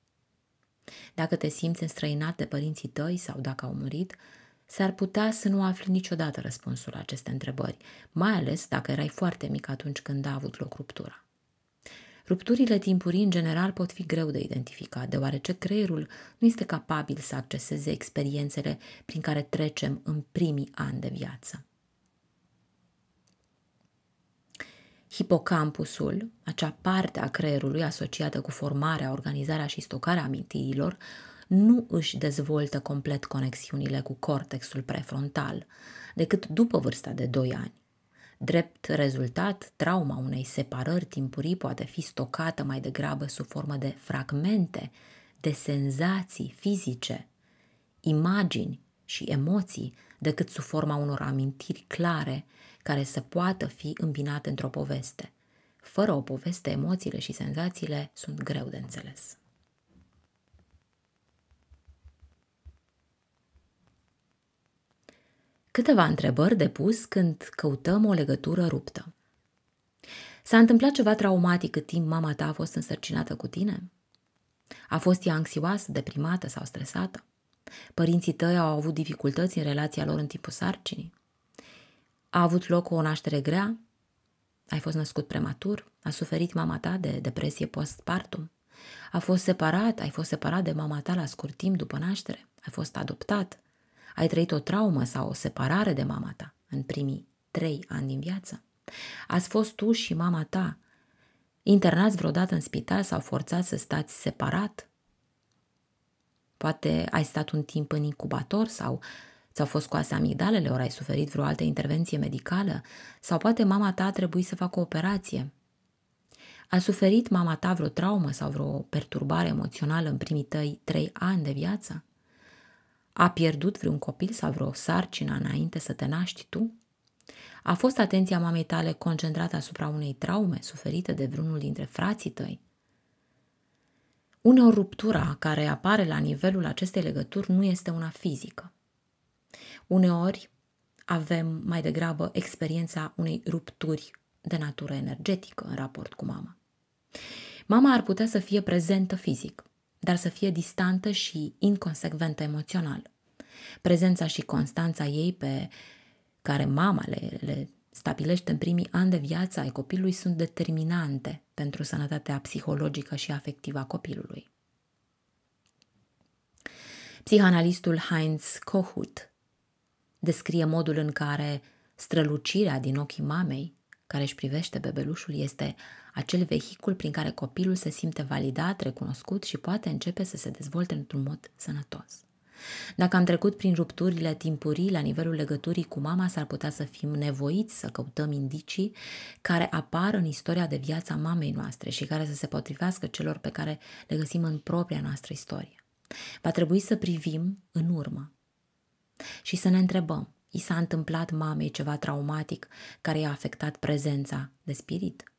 Dacă te simți înstrăinat de părinții tăi sau dacă au murit, s-ar putea să nu afli niciodată răspunsul la aceste întrebări, mai ales dacă erai foarte mic atunci când a avut loc ruptura. Rupturile timpurii, în general, pot fi greu de identificat, deoarece creierul nu este capabil să acceseze experiențele prin care trecem în primii ani de viață. Hipocampusul, acea parte a creierului asociată cu formarea, organizarea și stocarea amintirilor, nu își dezvoltă complet conexiunile cu cortexul prefrontal, decât după vârsta de 2 ani. Drept rezultat, trauma unei separări timpurii poate fi stocată mai degrabă sub formă de fragmente, de senzații fizice, imagini și emoții, decât sub forma unor amintiri clare care să poată fi îmbinate într-o poveste. Fără o poveste, emoțiile și senzațiile sunt greu de înțeles. Câteva întrebări de pus când căutăm o legătură ruptă. S-a întâmplat ceva traumatic cât timp mama ta a fost însărcinată cu tine? A fost ea anxioasă, deprimată sau stresată? Părinții tăi au avut dificultăți în relația lor în timpul sarcinii? A avut loc o naștere grea? Ai fost născut prematur? A suferit mama ta de depresie postpartum? A fost separat? Ai fost separat de mama ta la scurt timp după naștere? Ai fost adoptat? Ai trăit o traumă sau o separare de mama ta în primii trei ani din viață. Ați fost tu și mama ta internați vreodată în spital sau forțați să stați separat? Poate ai stat un timp în incubator sau ți-au fost scoase amigdalele, ori ai suferit vreo altă intervenție medicală, sau poate mama ta a trebuit să facă o operație. A suferit mama ta vreo traumă sau vreo perturbare emoțională în primii tăi trei ani de viață? A pierdut vreun copil sau vreo sarcină înainte să te naști tu? A fost atenția mamei tale concentrată asupra unei traume suferite de vreunul dintre frații tăi? Uneori ruptura care apare la nivelul acestei legături nu este una fizică. Uneori avem mai degrabă experiența unei rupturi de natură energetică în raport cu mama. Mama ar putea să fie prezentă fizic, dar să fie distantă și inconsecventă emoțional. Prezența și constanța ei pe care mama le, le stabilește în primii ani de viață ai copilului sunt determinante pentru sănătatea psihologică și afectivă a copilului. Psihanalistul Heinz Kohut descrie modul în care strălucirea din ochii mamei care își privește bebelușul este acel vehicul prin care copilul se simte validat, recunoscut și poate începe să se dezvolte într-un mod sănătos. Dacă am trecut prin rupturile timpurii la nivelul legăturii cu mama, s-ar putea să fim nevoiți să căutăm indicii care apar în istoria de viață a mamei noastre și care să se potrivească celor pe care le găsim în propria noastră istorie. Va trebui să privim în urmă și să ne întrebăm I s-a întâmplat mamei ceva traumatic care i-a afectat prezența de spirit.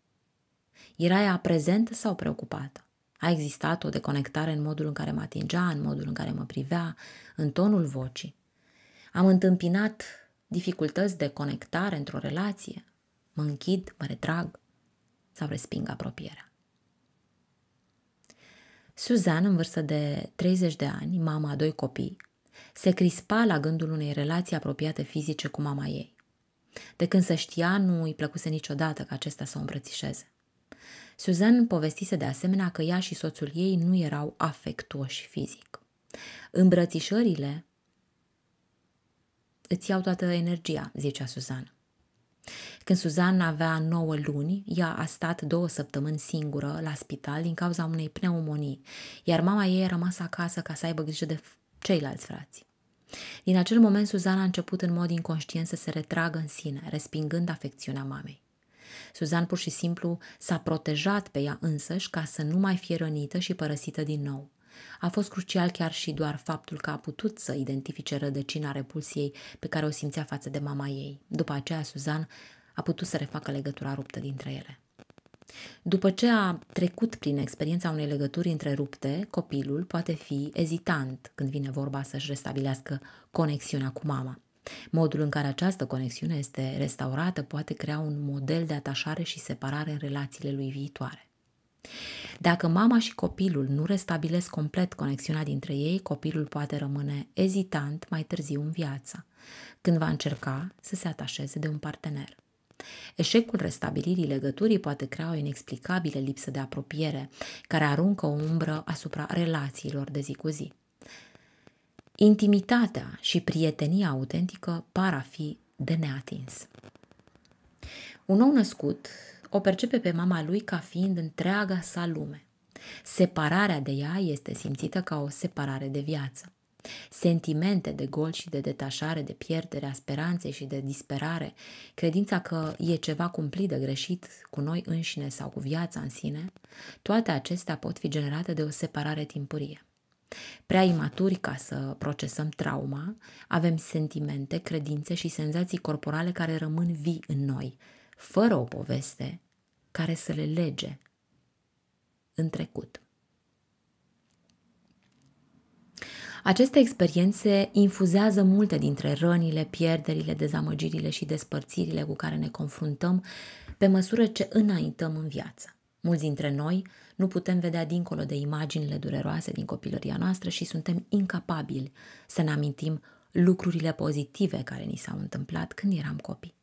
Era ea prezentă sau preocupată? A existat o deconectare în modul în care mă atingea, în modul în care mă privea, în tonul vocii. Am întâmpinat dificultăți de conectare într-o relație. Mă închid, mă retrag sau resping apropierea. Suzanne, în vârstă de 30 de ani, mama a doi copii, se crispa la gândul unei relații apropiate fizice cu mama ei. De când se știa, nu îi plăcuse niciodată ca acesta să o îmbrățișeze. Suzanne povestise de asemenea că ea și soțul ei nu erau afectuoși fizic. Îmbrățișările îți iau toată energia, zicea Suzanne. Când Suzanne avea 9 luni, ea a stat două săptămâni singură la spital din cauza unei pneumonii, iar mama ei a rămas acasă ca să aibă grijă de ceilalți frați. Din acel moment, Suzana a început în mod inconștient să se retragă în sine, respingând afecțiunea mamei. Suzan pur și simplu s-a protejat pe ea însăși ca să nu mai fie rănită și părăsită din nou. A fost crucial chiar și doar faptul că a putut să identifice rădăcina repulsiei pe care o simțea față de mama ei. După aceea, Suzan a putut să refacă legătura ruptă dintre ele. După ce a trecut prin experiența unei legături întrerupte, copilul poate fi ezitant când vine vorba să-și restabilească conexiunea cu mama. Modul în care această conexiune este restaurată poate crea un model de atașare și separare în relațiile lui viitoare. Dacă mama și copilul nu restabilesc complet conexiunea dintre ei, copilul poate rămâne ezitant mai târziu în viață, când va încerca să se atașeze de un partener. Eșecul restabilirii legăturii poate crea o inexplicabilă lipsă de apropiere, care aruncă o umbră asupra relațiilor de zi cu zi. Intimitatea și prietenia autentică par a fi de neatins. Un nou născut o percepe pe mama lui ca fiind întreaga sa lume. Separarea de ea este simțită ca o separare de viață sentimente de gol și de detașare, de pierdere a speranței și de disperare, credința că e ceva cumplit de greșit cu noi înșine sau cu viața în sine, toate acestea pot fi generate de o separare timpurie. Prea imaturi ca să procesăm trauma, avem sentimente, credințe și senzații corporale care rămân vii în noi, fără o poveste care să le lege în trecut. Aceste experiențe infuzează multe dintre rănile, pierderile, dezamăgirile și despărțirile cu care ne confruntăm pe măsură ce înaintăm în viață. Mulți dintre noi nu putem vedea dincolo de imaginile dureroase din copilăria noastră și suntem incapabili să ne amintim lucrurile pozitive care ni s-au întâmplat când eram copii.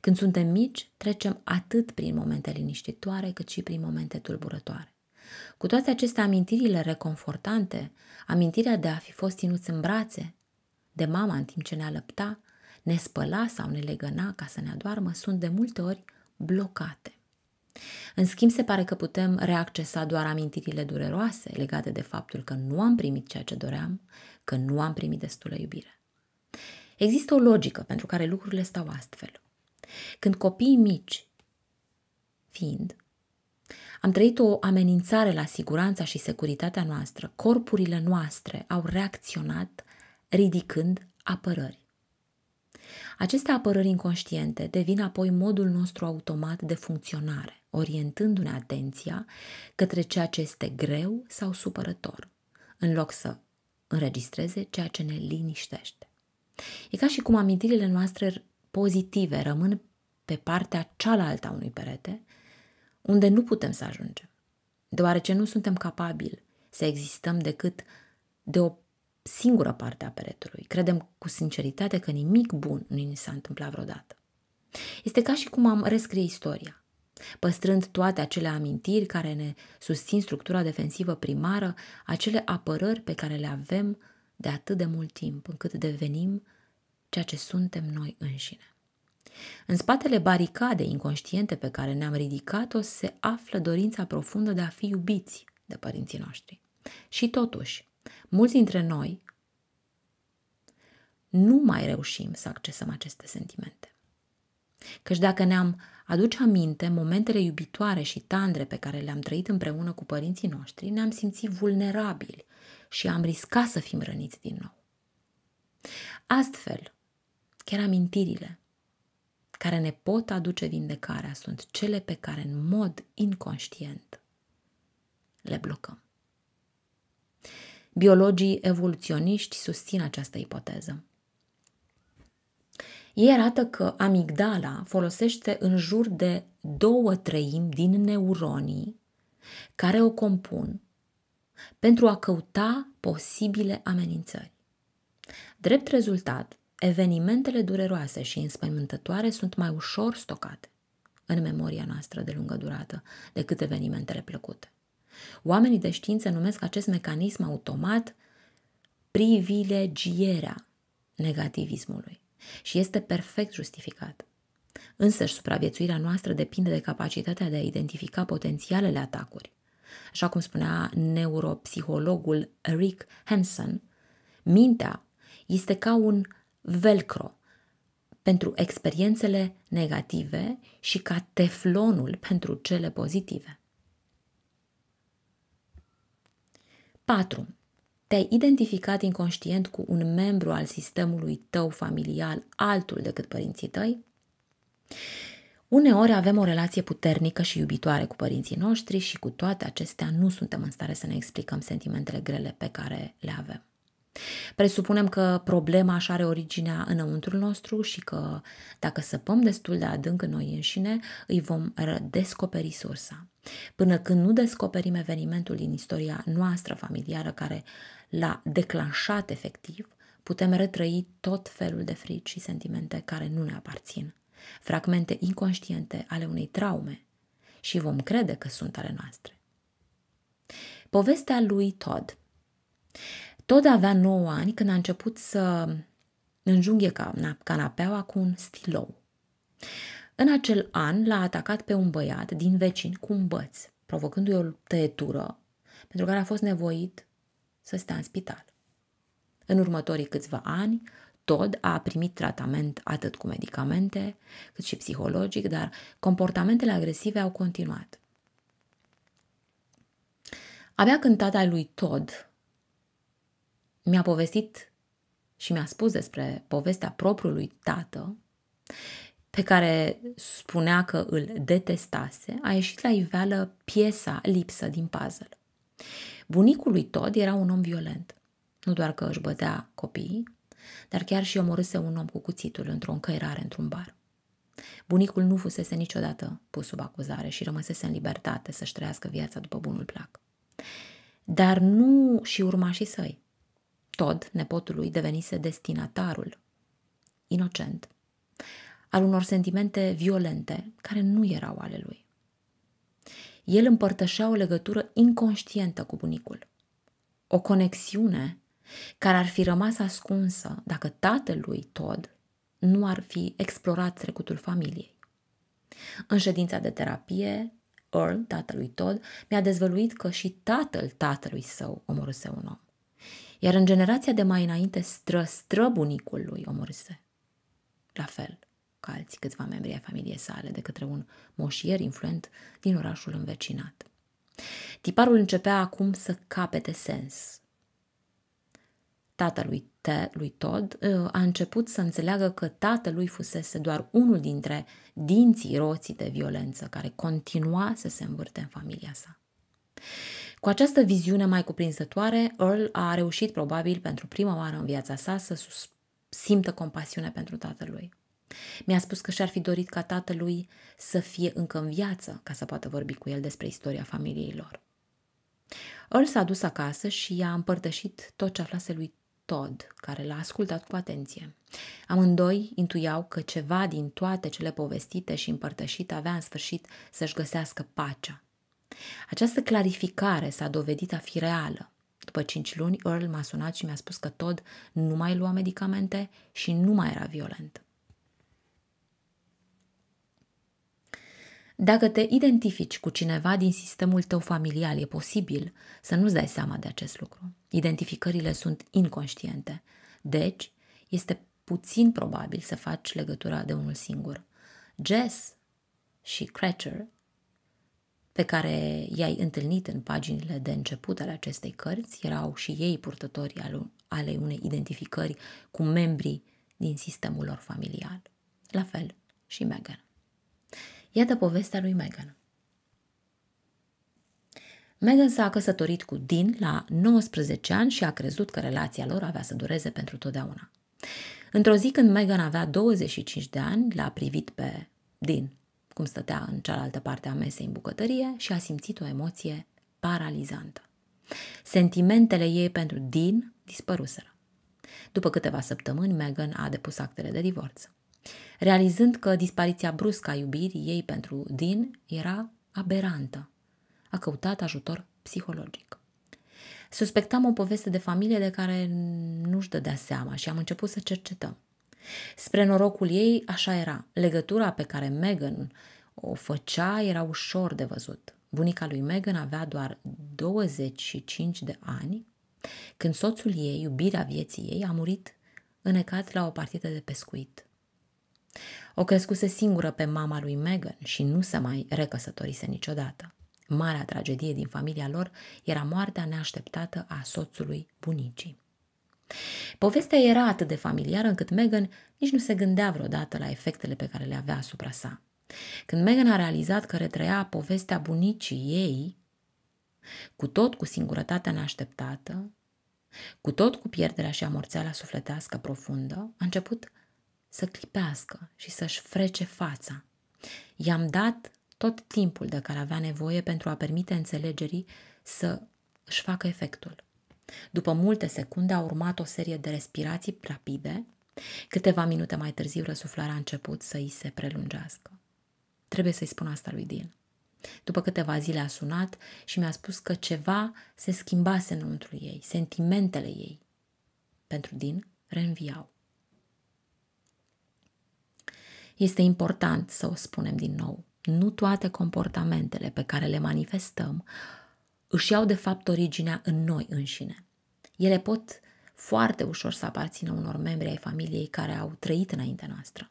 Când suntem mici, trecem atât prin momente liniștitoare cât și prin momente tulburătoare. Cu toate aceste amintirile reconfortante, Amintirea de a fi fost ținuți în brațe, de mama în timp ce ne alăpta, ne spăla sau ne legăna ca să ne adoarmă, sunt de multe ori blocate. În schimb, se pare că putem reaccesa doar amintirile dureroase legate de faptul că nu am primit ceea ce doream, că nu am primit destulă iubire. Există o logică pentru care lucrurile stau astfel. Când copiii mici, fiind, am trăit o amenințare la siguranța și securitatea noastră. Corpurile noastre au reacționat ridicând apărări. Aceste apărări inconștiente devin apoi modul nostru automat de funcționare, orientându-ne atenția către ceea ce este greu sau supărător, în loc să înregistreze ceea ce ne liniștește. E ca și cum amintirile noastre pozitive rămân pe partea cealaltă a unui perete, unde nu putem să ajungem, deoarece nu suntem capabili să existăm decât de o singură parte a peretului. Credem cu sinceritate că nimic bun nu ni s-a întâmplat vreodată. Este ca și cum am rescrie istoria, păstrând toate acele amintiri care ne susțin structura defensivă primară, acele apărări pe care le avem de atât de mult timp, încât devenim ceea ce suntem noi înșine. În spatele baricadei inconștiente pe care ne-am ridicat-o se află dorința profundă de a fi iubiți de părinții noștri. Și totuși, mulți dintre noi nu mai reușim să accesăm aceste sentimente. Căci dacă ne-am aduce aminte momentele iubitoare și tandre pe care le-am trăit împreună cu părinții noștri, ne-am simțit vulnerabili și am riscat să fim răniți din nou. Astfel, chiar amintirile care ne pot aduce vindecarea sunt cele pe care în mod inconștient le blocăm. Biologii evoluționiști susțin această ipoteză. Ei arată că amigdala folosește în jur de două treimi din neuronii care o compun pentru a căuta posibile amenințări. Drept rezultat, evenimentele dureroase și înspăimântătoare sunt mai ușor stocate în memoria noastră de lungă durată decât evenimentele plăcute. Oamenii de știință numesc acest mecanism automat privilegierea negativismului și este perfect justificat. Însă supraviețuirea noastră depinde de capacitatea de a identifica potențialele atacuri. Așa cum spunea neuropsihologul Rick Hansen, mintea este ca un velcro pentru experiențele negative și ca teflonul pentru cele pozitive. 4. Te-ai identificat inconștient cu un membru al sistemului tău familial altul decât părinții tăi? Uneori avem o relație puternică și iubitoare cu părinții noștri și cu toate acestea nu suntem în stare să ne explicăm sentimentele grele pe care le avem. Presupunem că problema așa are originea înăuntrul nostru și că dacă săpăm destul de adânc în noi înșine, îi vom descoperi sursa. Până când nu descoperim evenimentul din istoria noastră familiară care l-a declanșat efectiv, putem retrăi tot felul de frici și sentimente care nu ne aparțin, fragmente inconștiente ale unei traume și vom crede că sunt ale noastre. Povestea lui Todd tot avea 9 ani când a început să înjunghe canapeaua cu un stilou. În acel an l-a atacat pe un băiat din vecin cu un băț, provocându-i o tăietură, pentru care a fost nevoit să stea în spital. În următorii câțiva ani, Todd a primit tratament atât cu medicamente, cât și psihologic, dar comportamentele agresive au continuat. Abia când tata lui Todd mi-a povestit și mi-a spus despre povestea propriului tată, pe care spunea că îl detestase, a ieșit la iveală piesa lipsă din puzzle. Bunicul lui Todd era un om violent. Nu doar că își bătea copiii, dar chiar și omorâse un om cu cuțitul într-o încăierare într-un bar. Bunicul nu fusese niciodată pus sub acuzare și rămăsese în libertate să-și trăiască viața după bunul plac. Dar nu și urmașii săi. Tod, nepotul lui, devenise destinatarul, inocent, al unor sentimente violente care nu erau ale lui. El împărtășea o legătură inconștientă cu bunicul, o conexiune care ar fi rămas ascunsă dacă tatălui Tod nu ar fi explorat trecutul familiei. În ședința de terapie, Earl, tatălui Todd, mi-a dezvăluit că și tatăl tatălui său omoruse un om. Iar în generația de mai înainte, stră, străbunicul lui omorise, La fel ca alți câțiva membri ai familiei sale, de către un moșier influent din orașul învecinat. Tiparul începea acum să capete sens. Tatălui te, lui Todd ă, a început să înțeleagă că tatălui fusese doar unul dintre dinții roții de violență care continua să se învârte în familia sa. Cu această viziune mai cuprinzătoare, Earl a reușit probabil pentru prima oară în viața sa să simtă compasiune pentru tatălui. Mi-a spus că și-ar fi dorit ca tatălui să fie încă în viață ca să poată vorbi cu el despre istoria familiei lor. Earl s-a dus acasă și i-a împărtășit tot ce aflase lui Todd, care l-a ascultat cu atenție. Amândoi intuiau că ceva din toate cele povestite și împărtășite avea în sfârșit să-și găsească pacea această clarificare s-a dovedit a fi reală. După cinci luni, Earl m-a sunat și mi-a spus că Todd nu mai lua medicamente și nu mai era violent. Dacă te identifici cu cineva din sistemul tău familial, e posibil să nu-ți dai seama de acest lucru. Identificările sunt inconștiente, deci este puțin probabil să faci legătura de unul singur. Jess și Cratcher pe care i-ai întâlnit în paginile de început ale acestei cărți, erau și ei purtători ale unei identificări cu membrii din sistemul lor familial. La fel și Meghan. Iată povestea lui Meghan. Meghan s-a căsătorit cu Dean la 19 ani și a crezut că relația lor avea să dureze pentru totdeauna. Într-o zi când Meghan avea 25 de ani, l-a privit pe Dean cum stătea în cealaltă parte a mesei în bucătărie, și a simțit o emoție paralizantă. Sentimentele ei pentru Dean dispăruseră. După câteva săptămâni, Megan a depus actele de divorț. Realizând că dispariția bruscă a iubirii ei pentru Dean era aberantă, a căutat ajutor psihologic. Suspectam o poveste de familie de care nu-și dădea seama și am început să cercetăm. Spre norocul ei, așa era. Legătura pe care Megan o făcea era ușor de văzut. Bunica lui Megan avea doar 25 de ani când soțul ei, iubirea vieții ei, a murit înecat la o partidă de pescuit. O crescuse singură pe mama lui Megan și nu se mai recăsătorise niciodată. Marea tragedie din familia lor era moartea neașteptată a soțului bunicii. Povestea era atât de familiară încât Megan nici nu se gândea vreodată la efectele pe care le avea asupra sa. Când Megan a realizat că retrăia povestea bunicii ei, cu tot cu singurătatea neașteptată, cu tot cu pierderea și amorțeala sufletească profundă, a început să clipească și să-și frece fața. I-am dat tot timpul de care avea nevoie pentru a permite înțelegerii să își facă efectul. După multe secunde a urmat o serie de respirații rapide. Câteva minute mai târziu răsuflarea a început să îi se prelungească. Trebuie să-i spun asta lui Din. După câteva zile a sunat și mi-a spus că ceva se schimbase înăuntru ei, sentimentele ei. Pentru Din reînviau. Este important să o spunem din nou. Nu toate comportamentele pe care le manifestăm își iau de fapt originea în noi înșine. Ele pot foarte ușor să aparțină unor membri ai familiei care au trăit înaintea noastră.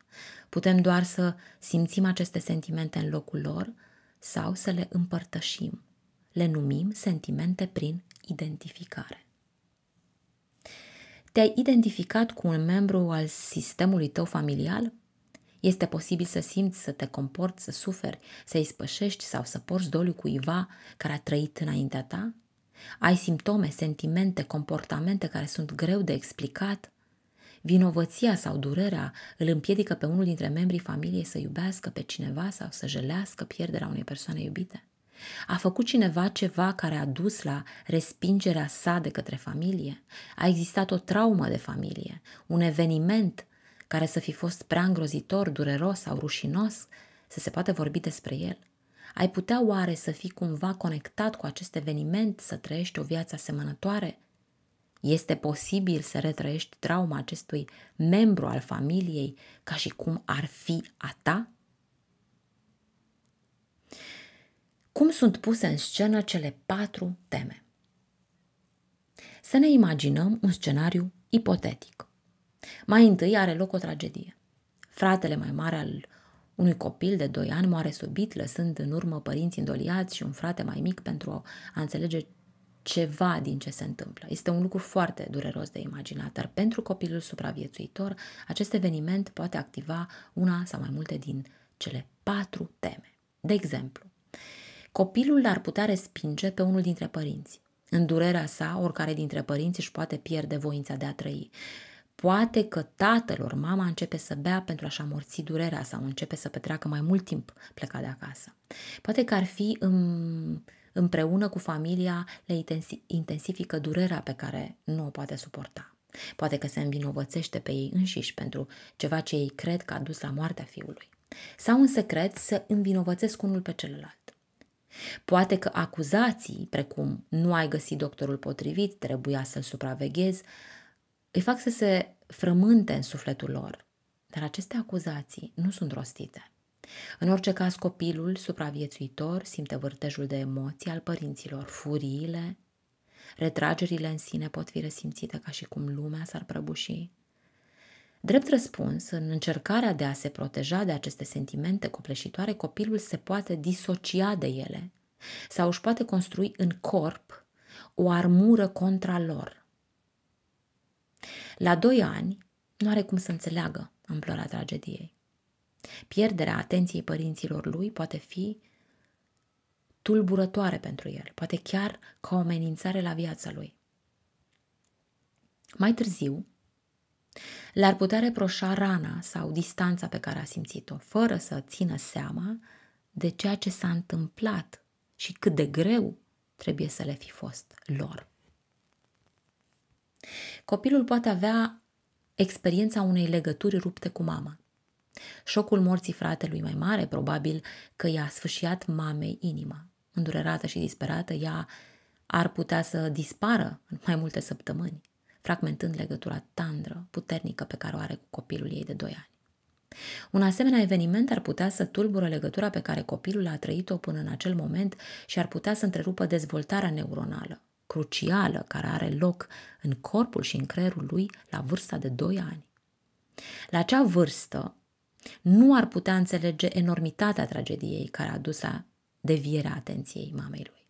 Putem doar să simțim aceste sentimente în locul lor sau să le împărtășim. Le numim sentimente prin identificare. Te-ai identificat cu un membru al sistemului tău familial? Este posibil să simți, să te comporți, să suferi, să îi spășești sau să porți doliu cuiva care a trăit înaintea ta? Ai simptome, sentimente, comportamente care sunt greu de explicat? Vinovăția sau durerea îl împiedică pe unul dintre membrii familiei să iubească pe cineva sau să jelească pierderea unei persoane iubite? A făcut cineva ceva care a dus la respingerea sa de către familie? A existat o traumă de familie, un eveniment care să fi fost prea îngrozitor, dureros sau rușinos, să se poată vorbi despre el? Ai putea oare să fii cumva conectat cu acest eveniment, să trăiești o viață asemănătoare? Este posibil să retrăiești trauma acestui membru al familiei ca și cum ar fi a ta? Cum sunt puse în scenă cele patru teme? Să ne imaginăm un scenariu ipotetic. Mai întâi are loc o tragedie. Fratele mai mare al unui copil de 2 ani moare subit, lăsând în urmă părinți îndoliați și un frate mai mic pentru a înțelege ceva din ce se întâmplă. Este un lucru foarte dureros de imaginat, dar pentru copilul supraviețuitor, acest eveniment poate activa una sau mai multe din cele patru teme. De exemplu, copilul ar putea respinge pe unul dintre părinți. În durerea sa, oricare dintre părinți își poate pierde voința de a trăi. Poate că tatălor mama începe să bea pentru a-și amorți durerea sau începe să petreacă mai mult timp plecat de acasă. Poate că ar fi împreună cu familia le intensifică durerea pe care nu o poate suporta. Poate că se învinovățește pe ei înșiși pentru ceva ce ei cred că a dus la moartea fiului. Sau în secret să învinovățesc unul pe celălalt. Poate că acuzații, precum nu ai găsit doctorul potrivit, trebuia să-l supraveghezi, îi fac să se frământe în sufletul lor. Dar aceste acuzații nu sunt rostite. În orice caz, copilul supraviețuitor simte vârtejul de emoții al părinților, furiile, retragerile în sine pot fi resimțite ca și cum lumea s-ar prăbuși. Drept răspuns, în încercarea de a se proteja de aceste sentimente copleșitoare, copilul se poate disocia de ele sau își poate construi în corp o armură contra lor. La doi ani, nu are cum să înțeleagă amploarea tragediei. Pierderea atenției părinților lui poate fi tulburătoare pentru el, poate chiar ca o amenințare la viața lui. Mai târziu, le-ar putea reproșa rana sau distanța pe care a simțit-o, fără să țină seama de ceea ce s-a întâmplat și cât de greu trebuie să le fi fost lor. Copilul poate avea experiența unei legături rupte cu mama. Șocul morții fratelui mai mare, probabil că i-a sfâșiat mamei inima. Îndurerată și disperată, ea ar putea să dispară în mai multe săptămâni, fragmentând legătura tandră, puternică pe care o are cu copilul ei de 2 ani. Un asemenea eveniment ar putea să tulbură legătura pe care copilul a trăit-o până în acel moment și ar putea să întrerupă dezvoltarea neuronală, crucială care are loc în corpul și în creierul lui la vârsta de 2 ani. La acea vârstă nu ar putea înțelege enormitatea tragediei care a dus la devierea atenției mamei lui.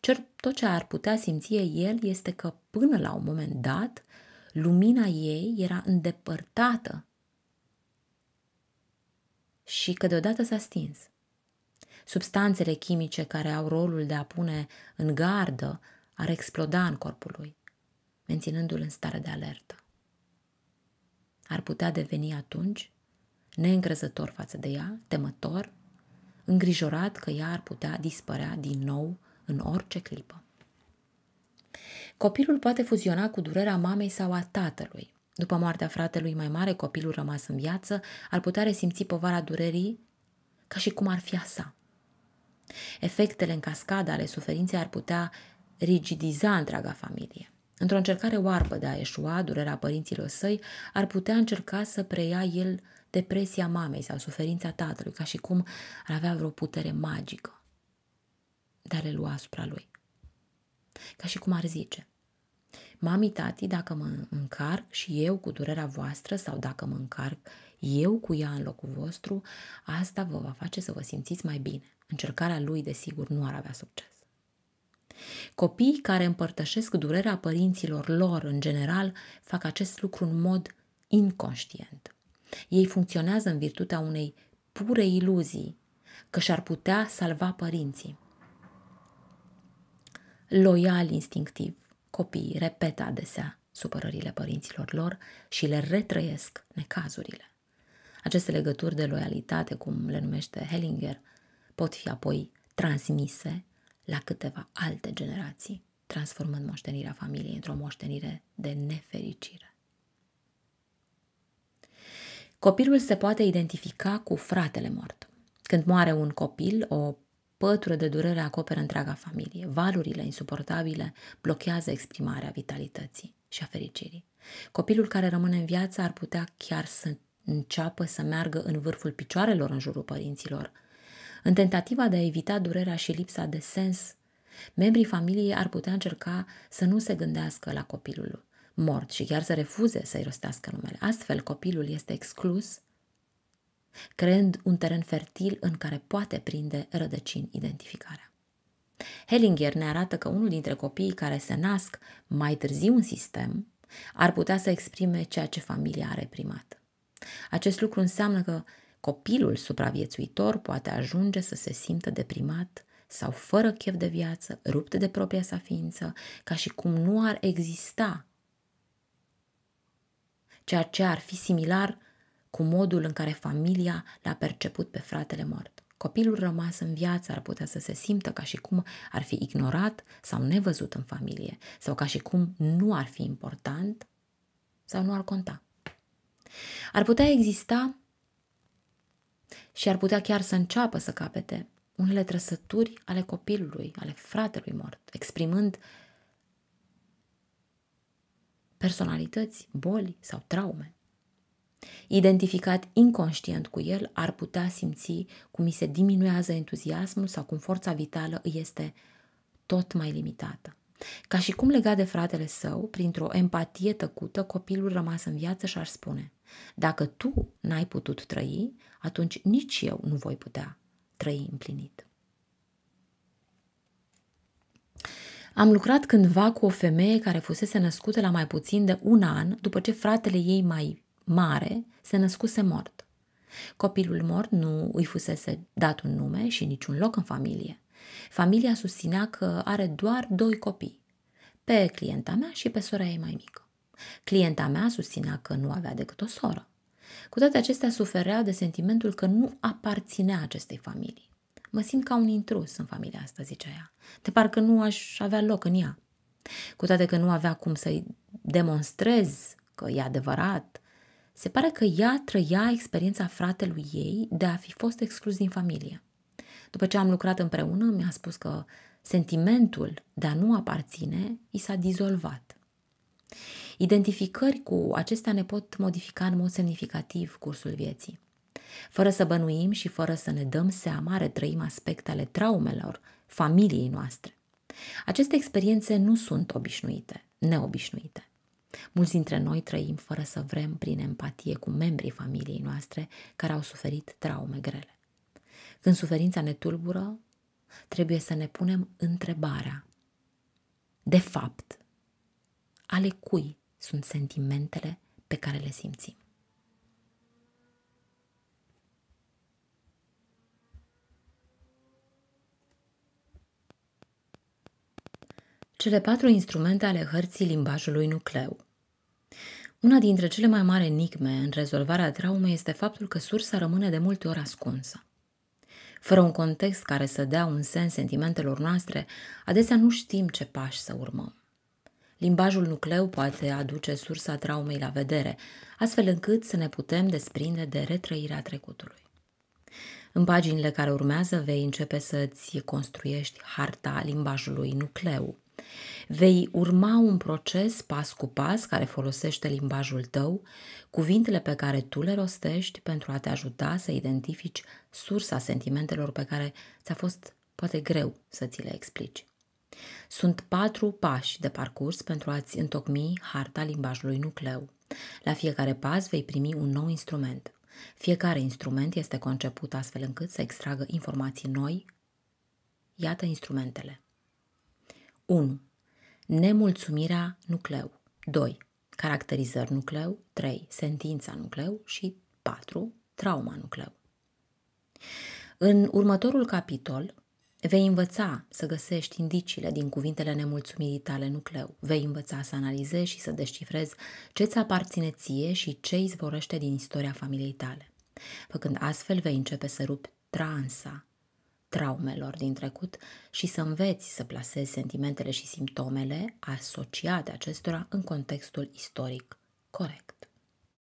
Cer, tot ce ar putea simți el este că până la un moment dat, lumina ei era îndepărtată și că deodată s-a stins. Substanțele chimice care au rolul de a pune în gardă ar exploda în corpul lui, menținându-l în stare de alertă. Ar putea deveni atunci neîncrezător față de ea, temător, îngrijorat că ea ar putea dispărea din nou în orice clipă. Copilul poate fuziona cu durerea mamei sau a tatălui. După moartea fratelui mai mare, copilul rămas în viață ar putea resimți povara durerii ca și cum ar fi a sa. Efectele în cascadă ale suferinței ar putea rigidiza întreaga familie. Într-o încercare oarbă de a eșua durerea părinților săi, ar putea încerca să preia el depresia mamei sau suferința tatălui, ca și cum ar avea vreo putere magică de a le lua asupra lui. Ca și cum ar zice, Mami, tati, dacă mă încarc și eu cu durerea voastră sau dacă mă încarc eu cu ea în locul vostru, asta vă va face să vă simțiți mai bine. Încercarea lui, desigur, nu ar avea succes. Copiii care împărtășesc durerea părinților lor în general fac acest lucru în mod inconștient. Ei funcționează în virtutea unei pure iluzii că și-ar putea salva părinții. Loial instinctiv, copiii repetă adesea supărările părinților lor și le retrăiesc necazurile. Aceste legături de loialitate, cum le numește Hellinger, pot fi apoi transmise la câteva alte generații, transformând moștenirea familiei într-o moștenire de nefericire. Copilul se poate identifica cu fratele mort. Când moare un copil, o pătură de durere acoperă întreaga familie. Valurile insuportabile blochează exprimarea vitalității și a fericirii. Copilul care rămâne în viață ar putea chiar să înceapă să meargă în vârful picioarelor în jurul părinților, în tentativa de a evita durerea și lipsa de sens, membrii familiei ar putea încerca să nu se gândească la copilul mort și chiar să refuze să-i rostească numele. Astfel, copilul este exclus, creând un teren fertil în care poate prinde rădăcini identificarea. Hellinger ne arată că unul dintre copiii care se nasc mai târziu în sistem ar putea să exprime ceea ce familia a reprimat. Acest lucru înseamnă că Copilul supraviețuitor poate ajunge să se simtă deprimat sau fără chef de viață, rupt de propria sa ființă, ca și cum nu ar exista. Ceea ce ar fi similar cu modul în care familia l-a perceput pe fratele mort. Copilul rămas în viață ar putea să se simtă ca și cum ar fi ignorat sau nevăzut în familie, sau ca și cum nu ar fi important sau nu ar conta. Ar putea exista și ar putea chiar să înceapă să capete unele trăsături ale copilului, ale fratelui mort, exprimând personalități, boli sau traume. Identificat inconștient cu el, ar putea simți cum îi se diminuează entuziasmul sau cum forța vitală îi este tot mai limitată. Ca și cum legat de fratele său, printr-o empatie tăcută, copilul rămas în viață și-ar spune Dacă tu n-ai putut trăi, atunci nici eu nu voi putea trăi împlinit. Am lucrat cândva cu o femeie care fusese născută la mai puțin de un an după ce fratele ei mai mare se născuse mort. Copilul mort nu îi fusese dat un nume și niciun loc în familie. Familia susținea că are doar doi copii, pe clienta mea și pe sora ei mai mică. Clienta mea susținea că nu avea decât o soră. Cu toate acestea, suferea de sentimentul că nu aparținea acestei familii. Mă simt ca un intrus în familia asta, zicea ea, de parcă nu aș avea loc în ea. Cu toate că nu avea cum să-i demonstrez că e adevărat, se pare că ea trăia experiența fratelui ei de a fi fost exclus din familie. După ce am lucrat împreună, mi-a spus că sentimentul de a nu aparține i s-a dizolvat. Identificări cu acestea ne pot modifica în mod semnificativ cursul vieții. Fără să bănuim și fără să ne dăm seama, retrăim aspecte ale traumelor familiei noastre. Aceste experiențe nu sunt obișnuite, neobișnuite. Mulți dintre noi trăim fără să vrem prin empatie cu membrii familiei noastre care au suferit traume grele. Când suferința ne tulbură, trebuie să ne punem întrebarea. De fapt, ale cui sunt sentimentele pe care le simțim. Cele patru instrumente ale hărții limbajului nucleu. Una dintre cele mai mari enigme în rezolvarea traumei este faptul că sursa rămâne de multe ori ascunsă. Fără un context care să dea un sens sentimentelor noastre, adesea nu știm ce pași să urmăm. Limbajul nucleu poate aduce sursa traumei la vedere, astfel încât să ne putem desprinde de retrăirea trecutului. În paginile care urmează vei începe să-ți construiești harta limbajului nucleu. Vei urma un proces pas cu pas care folosește limbajul tău, cuvintele pe care tu le rostești pentru a te ajuta să identifici sursa sentimentelor pe care ți-a fost poate greu să ți le explici. Sunt patru pași de parcurs pentru a-ți întocmi harta limbajului nucleu. La fiecare pas vei primi un nou instrument. Fiecare instrument este conceput astfel încât să extragă informații noi. Iată instrumentele. 1. Nemulțumirea nucleu. 2. Caracterizări nucleu. 3. Sentința nucleu. Și 4. Trauma nucleu. În următorul capitol Vei învăța să găsești indiciile din cuvintele nemulțumirii tale nucleu. Vei învăța să analizezi și să descifrezi ce ți aparține ție și ce izvorește din istoria familiei tale. Făcând astfel, vei începe să rupi transa traumelor din trecut și să înveți să plasezi sentimentele și simptomele asociate acestora în contextul istoric corect.